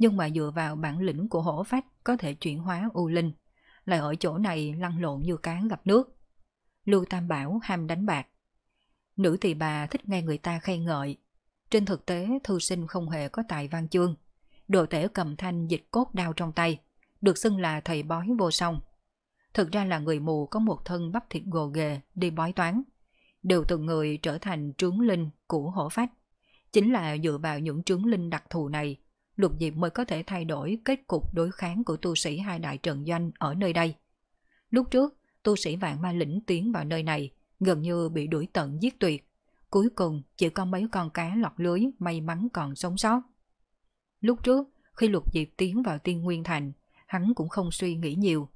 nhưng mà dựa vào bản lĩnh của hổ phách có thể chuyển hóa u linh, lại ở chỗ này lăn lộn như cán gặp nước. Lưu Tam Bảo ham đánh bạc. Nữ tỳ bà thích nghe người ta khen ngợi. Trên thực tế thư sinh không hề có tài văn chương. Đồ tể cầm thanh dịch cốt đao trong tay, được xưng là thầy bói vô song. Thực ra là người mù có một thân bắp thịt gồ ghề đi bói toán, đều từng người trở thành trướng linh của hổ phách. Chính là dựa vào những trướng linh đặc thù này Lục Diệp mới có thể thay đổi kết cục đối kháng của tu sĩ hai đại trận doanh ở nơi đây. Lúc trước, tu sĩ vạn ma lĩnh tiến vào nơi này, gần như bị đuổi tận giết tuyệt. Cuối cùng, chỉ có mấy con cá lọt lưới may mắn còn sống sót. Lúc trước, khi Lục Diệp tiến vào tiên nguyên thành, hắn cũng không suy nghĩ nhiều.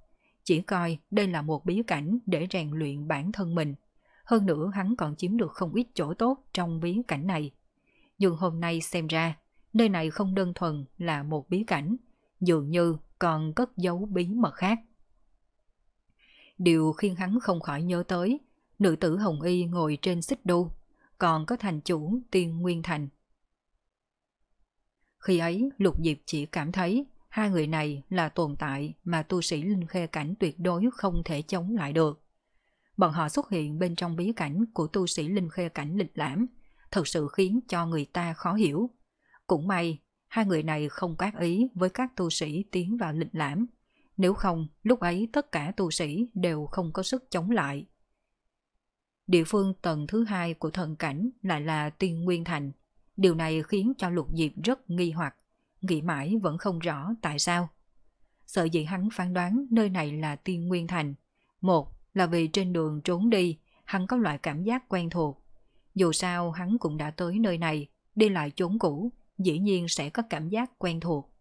Chỉ coi đây là một bí cảnh để rèn luyện bản thân mình. Hơn nữa hắn còn chiếm được không ít chỗ tốt trong bí cảnh này. Nhưng hôm nay xem ra, nơi này không đơn thuần là một bí cảnh, dường như còn cất giấu bí mật khác. Điều khiến hắn không khỏi nhớ tới, nữ tử Hồng Y ngồi trên xích đu, còn có thành chủ Tiên Nguyên Thành. Khi ấy, Lục Diệp chỉ cảm thấy hai người này là tồn tại mà tu sĩ Linh Khê Cảnh tuyệt đối không thể chống lại được. Bọn họ xuất hiện bên trong bí cảnh của tu sĩ Linh Khê Cảnh lịch lãm, thật sự khiến cho người ta khó hiểu. Cũng may, hai người này không các ý với các tu sĩ tiến vào lịch lãm. Nếu không, lúc ấy tất cả tu sĩ đều không có sức chống lại. Địa phương tầng thứ hai của thần cảnh lại là Tiên Nguyên Thành. Điều này khiến cho lục diệp rất nghi hoặc, nghĩ mãi vẫn không rõ tại sao. Sợ dĩ hắn phán đoán nơi này là Tiên Nguyên Thành. Một là vì trên đường trốn đi, hắn có loại cảm giác quen thuộc. Dù sao hắn cũng đã tới nơi này, đi lại chốn cũ, dĩ nhiên sẽ có cảm giác quen thuộc.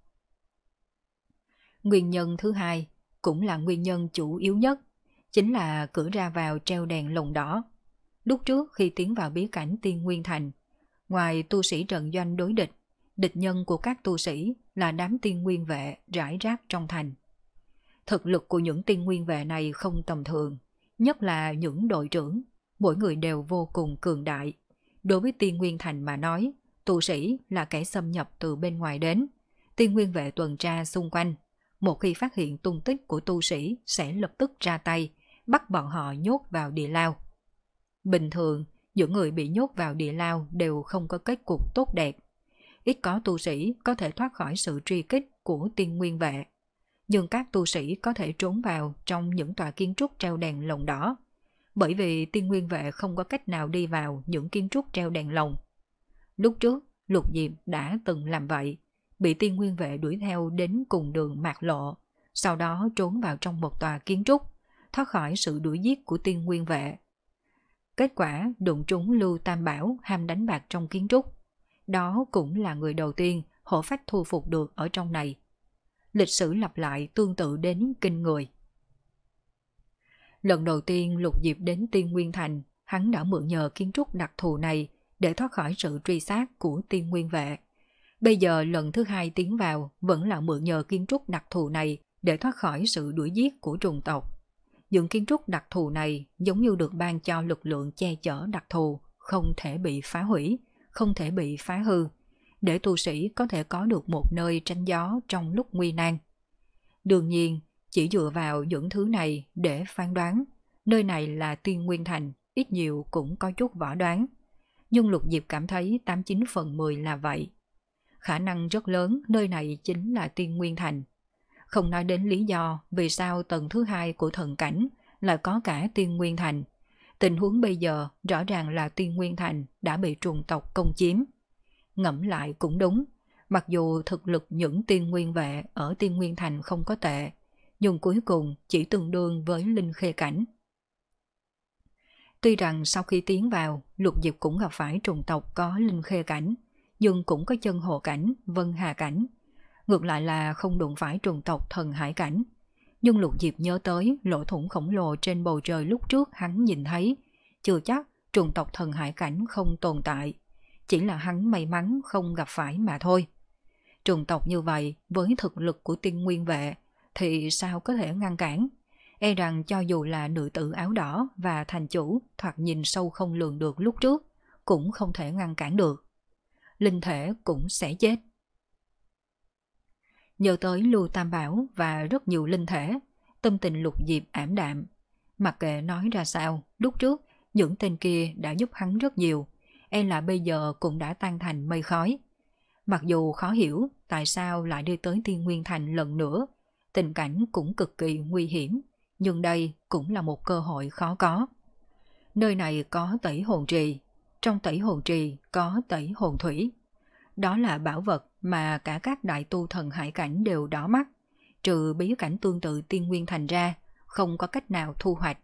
Nguyên nhân thứ hai cũng là nguyên nhân chủ yếu nhất, chính là cửa ra vào treo đèn lồng đỏ. Lúc trước khi tiến vào bí cảnh Tiên Nguyên Thành, ngoài tu sĩ trận doanh đối địch, địch nhân của các tu sĩ là đám tiên nguyên vệ rải rác trong thành. Thực lực của những tiên nguyên vệ này không tầm thường, nhất là những đội trưởng, mỗi người đều vô cùng cường đại. Đối với tiên nguyên thành mà nói, tu sĩ là kẻ xâm nhập từ bên ngoài đến. Tiên nguyên vệ tuần tra xung quanh. Một khi phát hiện tung tích của tu sĩ sẽ lập tức ra tay, bắt bọn họ nhốt vào địa lao. Bình thường, những người bị nhốt vào địa lao đều không có kết cục tốt đẹp. Ít có tu sĩ có thể thoát khỏi sự truy kích của tiên nguyên vệ. Nhưng các tu sĩ có thể trốn vào trong những tòa kiến trúc treo đèn lồng đỏ. Bởi vì tiên nguyên vệ không có cách nào đi vào những kiến trúc treo đèn lồng, Lúc trước, Lục Diệp đã từng làm vậy, bị tiên nguyên vệ đuổi theo đến cùng đường mạc lộ, sau đó trốn vào trong một tòa kiến trúc, thoát khỏi sự đuổi giết của tiên nguyên vệ. Kết quả đụng trúng Lưu Tam Bảo ham đánh bạc trong kiến trúc. Đó cũng là người đầu tiên hộ phách thu phục được ở trong này. Lịch sử lặp lại tương tự đến kinh người. Lần đầu tiên Lục Diệp đến Tiên Nguyên Thành, hắn đã mượn nhờ kiến trúc đặc thù này để thoát khỏi sự truy sát của tiên nguyên vệ. Bây giờ lần thứ hai tiến vào vẫn là mượn nhờ kiến trúc đặc thù này để thoát khỏi sự đuổi giết của trùng tộc. Những kiến trúc đặc thù này giống như được ban cho lực lượng che chở đặc thù, không thể bị phá hủy, không thể bị phá hư, để tu sĩ có thể có được một nơi tránh gió trong lúc nguy nan. Đương nhiên, chỉ dựa vào những thứ này để phán đoán, nơi này là tiên nguyên thành, ít nhiều cũng có chút võ đoán nhưng Lục Diệp cảm thấy 89 phần 10 là vậy. Khả năng rất lớn nơi này chính là tiên nguyên thành. Không nói đến lý do vì sao tầng thứ hai của thần cảnh lại có cả tiên nguyên thành. Tình huống bây giờ rõ ràng là tiên nguyên thành đã bị trùng tộc công chiếm. Ngẫm lại cũng đúng, mặc dù thực lực những tiên nguyên vệ ở tiên nguyên thành không có tệ, nhưng cuối cùng chỉ tương đương với linh khê cảnh. Tuy rằng sau khi tiến vào, lục diệp cũng gặp phải trùng tộc có linh khê cảnh, nhưng cũng có chân hồ cảnh, vân hà cảnh. Ngược lại là không đụng phải trùng tộc thần hải cảnh. Nhưng lục diệp nhớ tới lỗ thủng khổng lồ trên bầu trời lúc trước hắn nhìn thấy, chưa chắc trùng tộc thần hải cảnh không tồn tại. Chỉ là hắn may mắn không gặp phải mà thôi. Trùng tộc như vậy với thực lực của tiên nguyên vệ thì sao có thể ngăn cản? e rằng cho dù là nữ tử áo đỏ và thành chủ thoạt nhìn sâu không lường được lúc trước, cũng không thể ngăn cản được. Linh thể cũng sẽ chết. nhờ tới Lưu Tam Bảo và rất nhiều linh thể, tâm tình lục diệp ảm đạm. Mặc kệ nói ra sao, lúc trước, những tên kia đã giúp hắn rất nhiều, e là bây giờ cũng đã tan thành mây khói. Mặc dù khó hiểu tại sao lại đi tới Thiên Nguyên Thành lần nữa, tình cảnh cũng cực kỳ nguy hiểm, nhưng đây cũng là một cơ hội khó có. Nơi này có tẩy hồn trì, trong tẩy hồn trì có tẩy hồn thủy. Đó là bảo vật mà cả các đại tu thần hải cảnh đều đỏ mắt, trừ bí cảnh tương tự tiên nguyên thành ra, không có cách nào thu hoạch,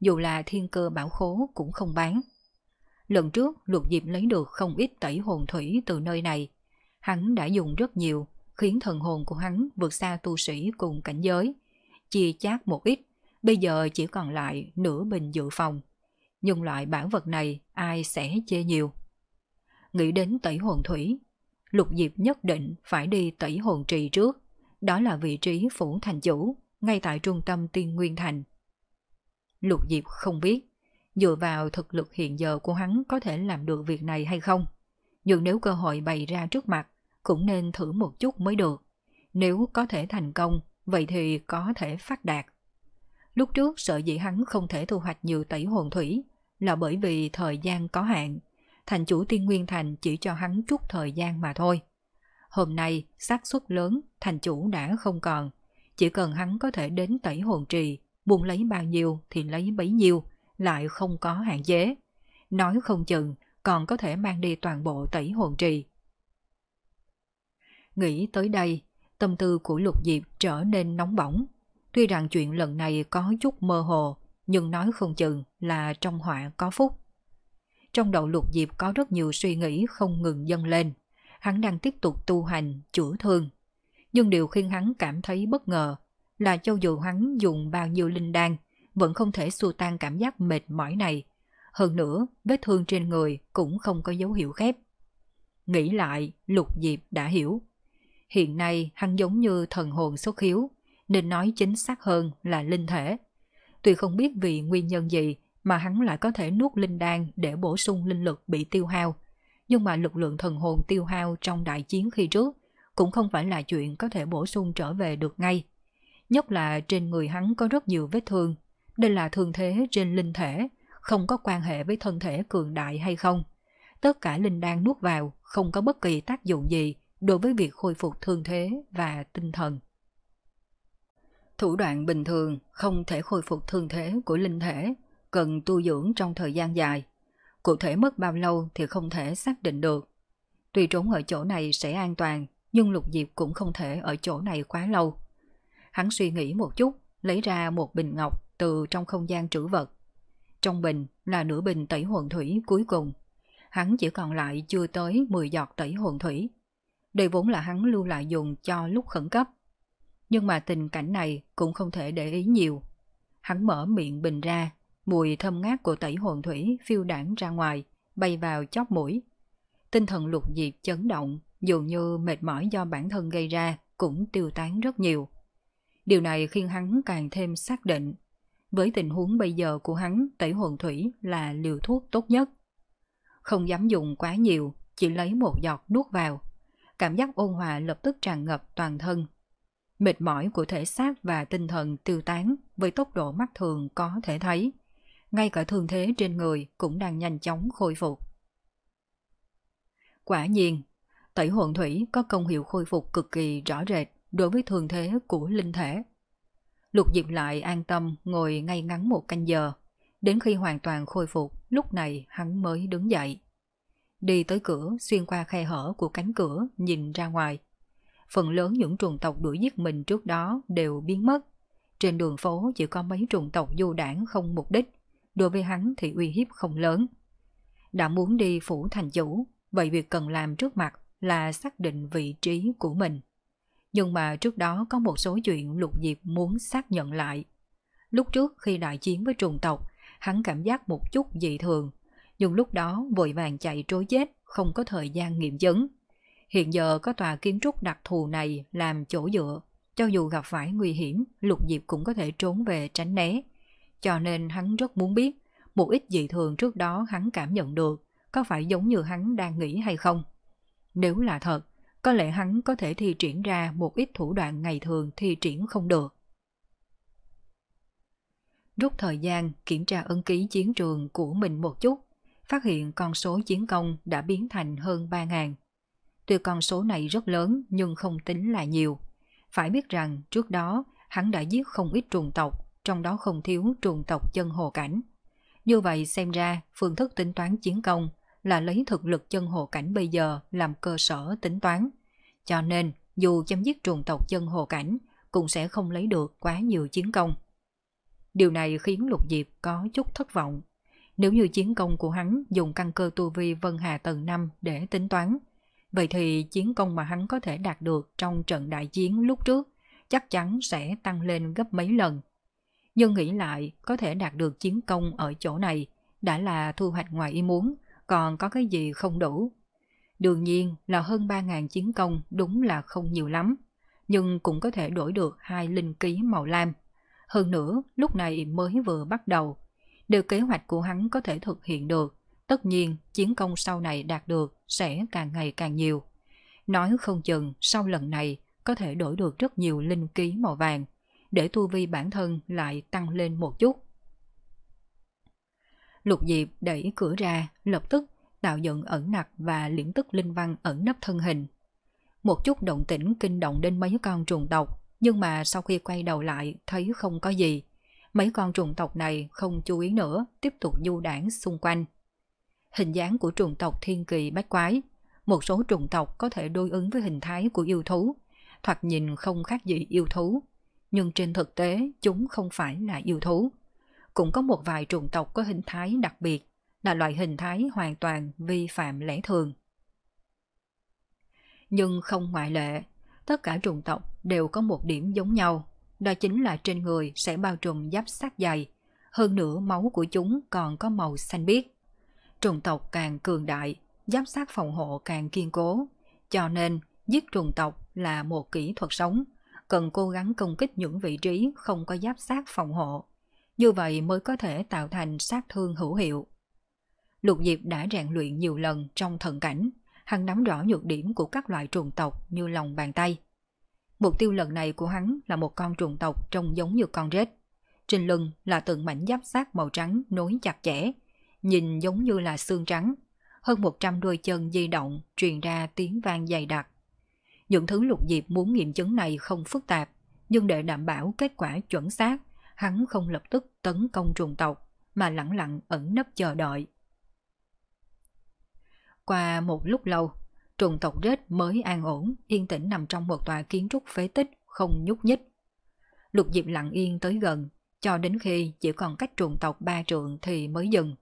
dù là thiên cơ bảo khố cũng không bán. Lần trước lục diệp lấy được không ít tẩy hồn thủy từ nơi này, hắn đã dùng rất nhiều, khiến thần hồn của hắn vượt xa tu sĩ cùng cảnh giới, chia chát một ít bây giờ chỉ còn lại nửa bình dự phòng. Nhưng loại bản vật này ai sẽ chê nhiều. Nghĩ đến tẩy hồn thủy, lục diệp nhất định phải đi tẩy hồn trì trước. Đó là vị trí phủ thành chủ, ngay tại trung tâm tiên nguyên thành. Lục diệp không biết, dựa vào thực lực hiện giờ của hắn có thể làm được việc này hay không. Nhưng nếu cơ hội bày ra trước mặt, cũng nên thử một chút mới được. Nếu có thể thành công, vậy thì có thể phát đạt. Lúc trước sợ dĩ hắn không thể thu hoạch nhiều tẩy hồn thủy là bởi vì thời gian có hạn. Thành chủ tiên nguyên thành chỉ cho hắn chút thời gian mà thôi. Hôm nay, xác suất lớn, thành chủ đã không còn. Chỉ cần hắn có thể đến tẩy hồn trì, buông lấy bao nhiêu thì lấy bấy nhiêu, lại không có hạn chế. Nói không chừng, còn có thể mang đi toàn bộ tẩy hồn trì. Nghĩ tới đây, tâm tư của lục diệp trở nên nóng bỏng, Tuy rằng chuyện lần này có chút mơ hồ, nhưng nói không chừng là trong họa có phúc. Trong đầu lục diệp có rất nhiều suy nghĩ không ngừng dâng lên. Hắn đang tiếp tục tu hành, chữa thương. Nhưng điều khiến hắn cảm thấy bất ngờ là cho dù hắn dùng bao nhiêu linh đan, vẫn không thể xua tan cảm giác mệt mỏi này. Hơn nữa, vết thương trên người cũng không có dấu hiệu khép. Nghĩ lại, lục diệp đã hiểu. Hiện nay, hắn giống như thần hồn xuất hiếu, nên nói chính xác hơn là linh thể. Tuy không biết vì nguyên nhân gì mà hắn lại có thể nuốt linh đan để bổ sung linh lực bị tiêu hao, nhưng mà lực lượng thần hồn tiêu hao trong đại chiến khi trước cũng không phải là chuyện có thể bổ sung trở về được ngay. Nhất là trên người hắn có rất nhiều vết thương, đây là thương thế trên linh thể, không có quan hệ với thân thể cường đại hay không. Tất cả linh đan nuốt vào không có bất kỳ tác dụng gì đối với việc khôi phục thương thế và tinh thần. Thủ đoạn bình thường không thể khôi phục thương thế của linh thể, cần tu dưỡng trong thời gian dài. Cụ thể mất bao lâu thì không thể xác định được. Tuy trốn ở chỗ này sẽ an toàn, nhưng Lục Diệp cũng không thể ở chỗ này quá lâu. Hắn suy nghĩ một chút, lấy ra một bình ngọc từ trong không gian trữ vật. Trong bình là nửa bình tẩy hồn thủy cuối cùng. Hắn chỉ còn lại chưa tới 10 giọt tẩy hồn thủy. Đây vốn là hắn lưu lại dùng cho lúc khẩn cấp nhưng mà tình cảnh này cũng không thể để ý nhiều. Hắn mở miệng bình ra, mùi thơm ngát của tẩy hồn thủy phiêu đảng ra ngoài, bay vào chóp mũi. Tinh thần lục diệp chấn động, dù như mệt mỏi do bản thân gây ra cũng tiêu tán rất nhiều. Điều này khiến hắn càng thêm xác định. Với tình huống bây giờ của hắn, tẩy hồn thủy là liều thuốc tốt nhất. Không dám dùng quá nhiều, chỉ lấy một giọt nuốt vào. Cảm giác ôn hòa lập tức tràn ngập toàn thân, mệt mỏi của thể xác và tinh thần tiêu tán với tốc độ mắt thường có thể thấy. Ngay cả thương thế trên người cũng đang nhanh chóng khôi phục. Quả nhiên, tẩy hồn thủy có công hiệu khôi phục cực kỳ rõ rệt đối với thương thế của linh thể. Lục Diệp lại an tâm ngồi ngay ngắn một canh giờ, đến khi hoàn toàn khôi phục, lúc này hắn mới đứng dậy. Đi tới cửa, xuyên qua khe hở của cánh cửa, nhìn ra ngoài – phần lớn những trùng tộc đuổi giết mình trước đó đều biến mất. Trên đường phố chỉ có mấy trùng tộc du đảng không mục đích, đối với hắn thì uy hiếp không lớn. Đã muốn đi phủ thành chủ, vậy việc cần làm trước mặt là xác định vị trí của mình. Nhưng mà trước đó có một số chuyện lục diệp muốn xác nhận lại. Lúc trước khi đại chiến với trùng tộc, hắn cảm giác một chút dị thường, nhưng lúc đó vội vàng chạy trối chết, không có thời gian nghiệm chứng. Hiện giờ có tòa kiến trúc đặc thù này làm chỗ dựa, cho dù gặp phải nguy hiểm, lục diệp cũng có thể trốn về tránh né. Cho nên hắn rất muốn biết, một ít dị thường trước đó hắn cảm nhận được, có phải giống như hắn đang nghĩ hay không? Nếu là thật, có lẽ hắn có thể thi triển ra một ít thủ đoạn ngày thường thi triển không được. Rút thời gian kiểm tra ân ký chiến trường của mình một chút, phát hiện con số chiến công đã biến thành hơn 3.000. Tuy con số này rất lớn nhưng không tính là nhiều. Phải biết rằng trước đó hắn đã giết không ít trùng tộc, trong đó không thiếu trùng tộc chân hồ cảnh. Như vậy xem ra phương thức tính toán chiến công là lấy thực lực chân hồ cảnh bây giờ làm cơ sở tính toán. Cho nên dù chấm giết trùng tộc chân hồ cảnh cũng sẽ không lấy được quá nhiều chiến công. Điều này khiến Lục Diệp có chút thất vọng. Nếu như chiến công của hắn dùng căn cơ tu vi Vân Hà tầng 5 để tính toán, Vậy thì chiến công mà hắn có thể đạt được trong trận đại chiến lúc trước chắc chắn sẽ tăng lên gấp mấy lần. Nhưng nghĩ lại có thể đạt được chiến công ở chỗ này đã là thu hoạch ngoài ý muốn, còn có cái gì không đủ. Đương nhiên là hơn 3.000 chiến công đúng là không nhiều lắm, nhưng cũng có thể đổi được hai linh ký màu lam. Hơn nữa, lúc này mới vừa bắt đầu, được kế hoạch của hắn có thể thực hiện được tất nhiên chiến công sau này đạt được sẽ càng ngày càng nhiều. Nói không chừng sau lần này có thể đổi được rất nhiều linh ký màu vàng, để tu vi bản thân lại tăng lên một chút. Lục Diệp đẩy cửa ra, lập tức tạo dựng ẩn nặc và liễn tức linh văn ẩn nấp thân hình. Một chút động tĩnh kinh động đến mấy con trùng tộc, nhưng mà sau khi quay đầu lại thấy không có gì. Mấy con trùng tộc này không chú ý nữa, tiếp tục du đảng xung quanh hình dáng của trùng tộc thiên kỳ bách quái. Một số trùng tộc có thể đối ứng với hình thái của yêu thú, thoạt nhìn không khác gì yêu thú. Nhưng trên thực tế, chúng không phải là yêu thú. Cũng có một vài trùng tộc có hình thái đặc biệt, là loại hình thái hoàn toàn vi phạm lẽ thường. Nhưng không ngoại lệ, tất cả trùng tộc đều có một điểm giống nhau, đó chính là trên người sẽ bao trùm giáp sát dày, hơn nữa máu của chúng còn có màu xanh biếc trùng tộc càng cường đại, giáp sát phòng hộ càng kiên cố. Cho nên, giết trùng tộc là một kỹ thuật sống, cần cố gắng công kích những vị trí không có giáp sát phòng hộ. Như vậy mới có thể tạo thành sát thương hữu hiệu. Lục Diệp đã rèn luyện nhiều lần trong thần cảnh, hắn nắm rõ nhược điểm của các loại trùng tộc như lòng bàn tay. Mục tiêu lần này của hắn là một con trùng tộc trông giống như con rết. Trên lưng là từng mảnh giáp sát màu trắng nối chặt chẽ, nhìn giống như là xương trắng. Hơn 100 đôi chân di động truyền ra tiếng vang dày đặc. Những thứ lục diệp muốn nghiệm chứng này không phức tạp, nhưng để đảm bảo kết quả chuẩn xác, hắn không lập tức tấn công trùng tộc, mà lặng lặng ẩn nấp chờ đợi. Qua một lúc lâu, trùng tộc rết mới an ổn, yên tĩnh nằm trong một tòa kiến trúc phế tích, không nhúc nhích. Lục Diệp lặng yên tới gần, cho đến khi chỉ còn cách trùng tộc ba trượng thì mới dừng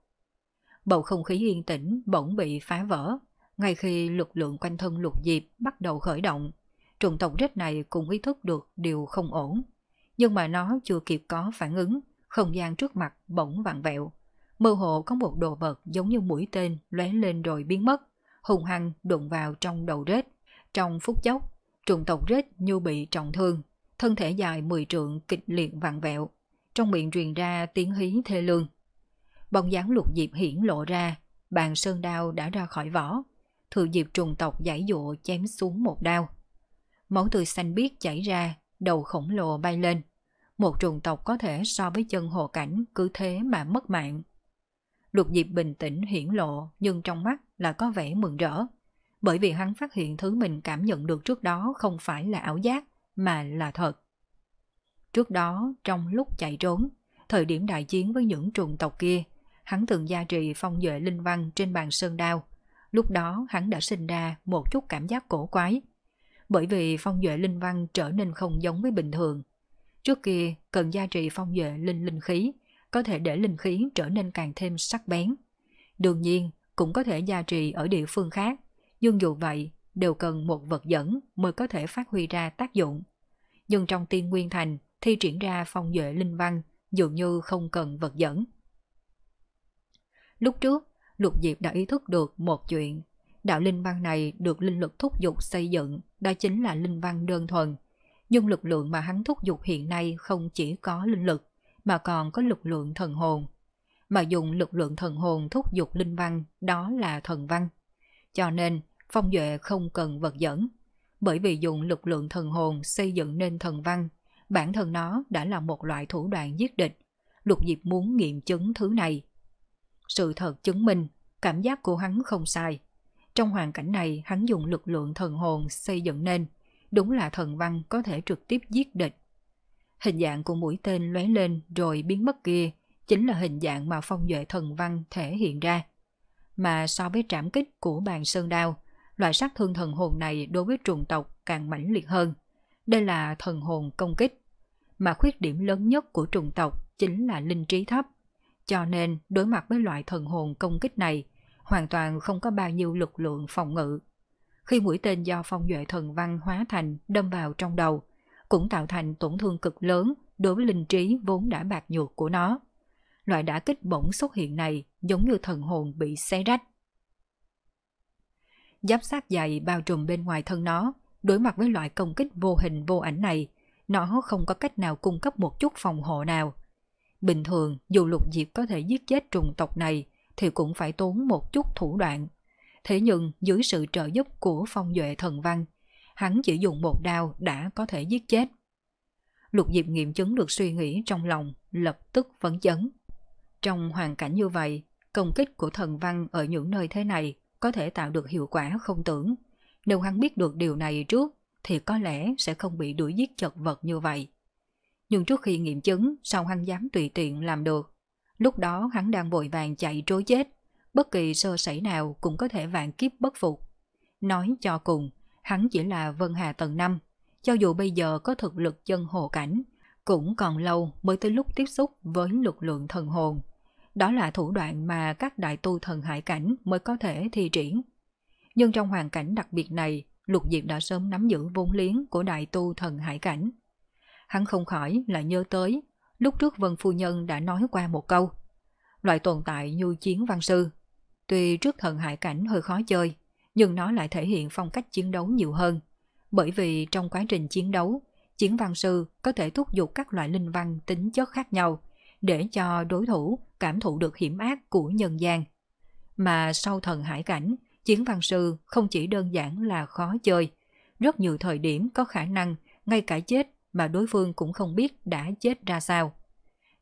bầu không khí yên tĩnh bỗng bị phá vỡ. Ngay khi lực lượng quanh thân lục diệp bắt đầu khởi động, trùng tộc rết này cũng ý thức được điều không ổn. Nhưng mà nó chưa kịp có phản ứng, không gian trước mặt bỗng vặn vẹo. Mơ hồ có một đồ vật giống như mũi tên lóe lên rồi biến mất, hùng hăng đụng vào trong đầu rết. Trong phút chốc, trùng tộc rết như bị trọng thương, thân thể dài 10 trượng kịch liệt vặn vẹo. Trong miệng truyền ra tiếng hí thê lương bóng dáng lục diệp hiển lộ ra, bàn sơn đao đã ra khỏi vỏ. Thừa diệp trùng tộc giải dụ chém xuống một đao. Máu tươi xanh biếc chảy ra, đầu khổng lồ bay lên. Một trùng tộc có thể so với chân hồ cảnh cứ thế mà mất mạng. Lục diệp bình tĩnh hiển lộ nhưng trong mắt là có vẻ mừng rỡ. Bởi vì hắn phát hiện thứ mình cảm nhận được trước đó không phải là ảo giác mà là thật. Trước đó, trong lúc chạy trốn, thời điểm đại chiến với những trùng tộc kia, hắn thường gia trì phong vệ linh văn trên bàn sơn đao. Lúc đó hắn đã sinh ra một chút cảm giác cổ quái. Bởi vì phong vệ linh văn trở nên không giống với bình thường. Trước kia cần gia trì phong vệ linh linh khí, có thể để linh khí trở nên càng thêm sắc bén. Đương nhiên, cũng có thể gia trì ở địa phương khác, nhưng dù vậy đều cần một vật dẫn mới có thể phát huy ra tác dụng. Nhưng trong tiên nguyên thành, thi triển ra phong vệ linh văn dường như không cần vật dẫn. Lúc trước, Lục Diệp đã ý thức được một chuyện. Đạo linh văn này được linh lực thúc dục xây dựng, đó chính là linh văn đơn thuần. Nhưng lực lượng mà hắn thúc dục hiện nay không chỉ có linh lực, mà còn có lực lượng thần hồn. Mà dùng lực lượng thần hồn thúc dục linh văn, đó là thần văn. Cho nên, Phong Duệ không cần vật dẫn. Bởi vì dùng lực lượng thần hồn xây dựng nên thần văn, bản thân nó đã là một loại thủ đoạn giết địch. Lục Diệp muốn nghiệm chứng thứ này, sự thật chứng minh, cảm giác của hắn không sai. Trong hoàn cảnh này, hắn dùng lực lượng thần hồn xây dựng nên, đúng là thần văn có thể trực tiếp giết địch. Hình dạng của mũi tên lóe lên rồi biến mất kia chính là hình dạng mà phong vệ thần văn thể hiện ra. Mà so với trảm kích của bàn sơn đao, loại sát thương thần hồn này đối với trùng tộc càng mãnh liệt hơn. Đây là thần hồn công kích. Mà khuyết điểm lớn nhất của trùng tộc chính là linh trí thấp. Cho nên đối mặt với loại thần hồn công kích này, hoàn toàn không có bao nhiêu lực lượng phòng ngự. Khi mũi tên do phong duệ thần văn hóa thành đâm vào trong đầu, cũng tạo thành tổn thương cực lớn đối với linh trí vốn đã bạc nhược của nó. Loại đả kích bỗng xuất hiện này giống như thần hồn bị xé rách. Giáp sát dày bao trùm bên ngoài thân nó, đối mặt với loại công kích vô hình vô ảnh này, nó không có cách nào cung cấp một chút phòng hộ nào – Bình thường, dù lục diệp có thể giết chết trùng tộc này, thì cũng phải tốn một chút thủ đoạn. Thế nhưng, dưới sự trợ giúp của phong duệ thần văn, hắn chỉ dùng một đao đã có thể giết chết. Lục diệp nghiệm chứng được suy nghĩ trong lòng, lập tức vấn chấn. Trong hoàn cảnh như vậy, công kích của thần văn ở những nơi thế này có thể tạo được hiệu quả không tưởng. Nếu hắn biết được điều này trước, thì có lẽ sẽ không bị đuổi giết chật vật như vậy nhưng trước khi nghiệm chứng sao hắn dám tùy tiện làm được. Lúc đó hắn đang vội vàng chạy trối chết, bất kỳ sơ sẩy nào cũng có thể vạn kiếp bất phục. Nói cho cùng, hắn chỉ là Vân Hà tầng 5, cho dù bây giờ có thực lực chân hồ cảnh, cũng còn lâu mới tới lúc tiếp xúc với lực lượng thần hồn. Đó là thủ đoạn mà các đại tu thần hải cảnh mới có thể thi triển. Nhưng trong hoàn cảnh đặc biệt này, Lục Diệp đã sớm nắm giữ vốn liếng của đại tu thần hải cảnh hắn không khỏi lại nhớ tới lúc trước Vân Phu Nhân đã nói qua một câu. Loại tồn tại như chiến văn sư. Tuy trước thần hải cảnh hơi khó chơi, nhưng nó lại thể hiện phong cách chiến đấu nhiều hơn. Bởi vì trong quá trình chiến đấu, chiến văn sư có thể thúc giục các loại linh văn tính chất khác nhau để cho đối thủ cảm thụ được hiểm ác của nhân gian. Mà sau thần hải cảnh, chiến văn sư không chỉ đơn giản là khó chơi, rất nhiều thời điểm có khả năng ngay cả chết mà đối phương cũng không biết đã chết ra sao.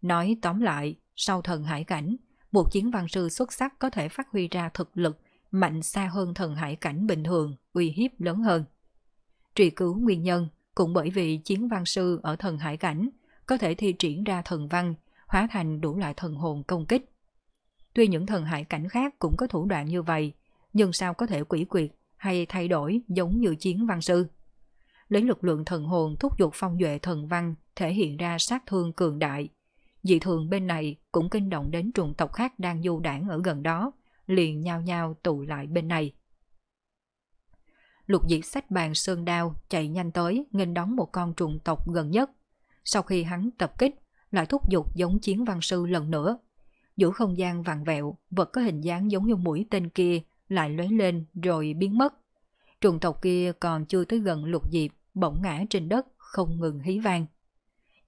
Nói tóm lại, sau thần hải cảnh, một chiến văn sư xuất sắc có thể phát huy ra thực lực mạnh xa hơn thần hải cảnh bình thường, uy hiếp lớn hơn. Truy cứu nguyên nhân cũng bởi vì chiến văn sư ở thần hải cảnh có thể thi triển ra thần văn, hóa thành đủ loại thần hồn công kích. Tuy những thần hải cảnh khác cũng có thủ đoạn như vậy, nhưng sao có thể quỷ quyệt hay thay đổi giống như chiến văn sư? lấy lực lượng thần hồn thúc giục phong duệ thần văn thể hiện ra sát thương cường đại. Dị thường bên này cũng kinh động đến trùng tộc khác đang du đảng ở gần đó, liền nhao nhao tụ lại bên này. Lục diệt sách bàn sơn đao chạy nhanh tới nghênh đón một con trùng tộc gần nhất. Sau khi hắn tập kích, lại thúc giục giống chiến văn sư lần nữa. Giữa không gian vàng vẹo, vật có hình dáng giống như mũi tên kia lại lóe lên rồi biến mất. Trùng tộc kia còn chưa tới gần lục diệp, bỗng ngã trên đất, không ngừng hí vang.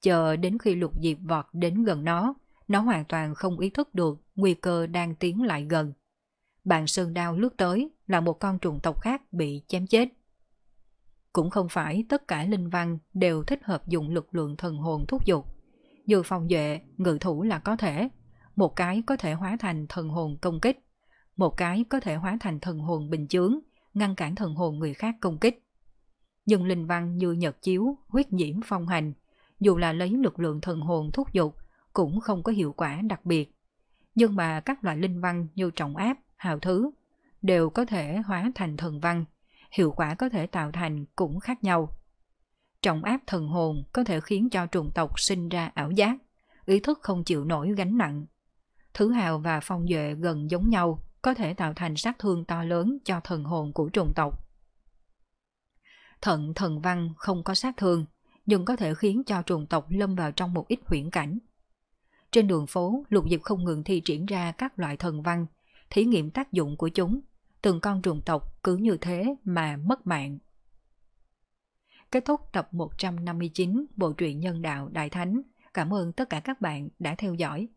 Chờ đến khi lục diệp vọt đến gần nó, nó hoàn toàn không ý thức được nguy cơ đang tiến lại gần. Bạn Sơn Đao lướt tới là một con trùng tộc khác bị chém chết. Cũng không phải tất cả linh văn đều thích hợp dùng lực lượng thần hồn thúc giục. Dù phòng vệ, ngự thủ là có thể. Một cái có thể hóa thành thần hồn công kích. Một cái có thể hóa thành thần hồn bình chướng ngăn cản thần hồn người khác công kích. Nhưng linh văn như nhật chiếu, huyết nhiễm phong hành, dù là lấy lực lượng thần hồn thúc giục, cũng không có hiệu quả đặc biệt. Nhưng mà các loại linh văn như trọng áp, hào thứ, đều có thể hóa thành thần văn, hiệu quả có thể tạo thành cũng khác nhau. Trọng áp thần hồn có thể khiến cho trùng tộc sinh ra ảo giác, ý thức không chịu nổi gánh nặng. Thứ hào và phong duệ gần giống nhau, có thể tạo thành sát thương to lớn cho thần hồn của trùng tộc. Thận thần văn không có sát thương, nhưng có thể khiến cho trùng tộc lâm vào trong một ít huyễn cảnh. Trên đường phố, Lục Diệp không ngừng thi triển ra các loại thần văn, thí nghiệm tác dụng của chúng. Từng con trùng tộc cứ như thế mà mất mạng. Kết thúc tập 159 Bộ truyện Nhân đạo Đại Thánh. Cảm ơn tất cả các bạn đã theo dõi.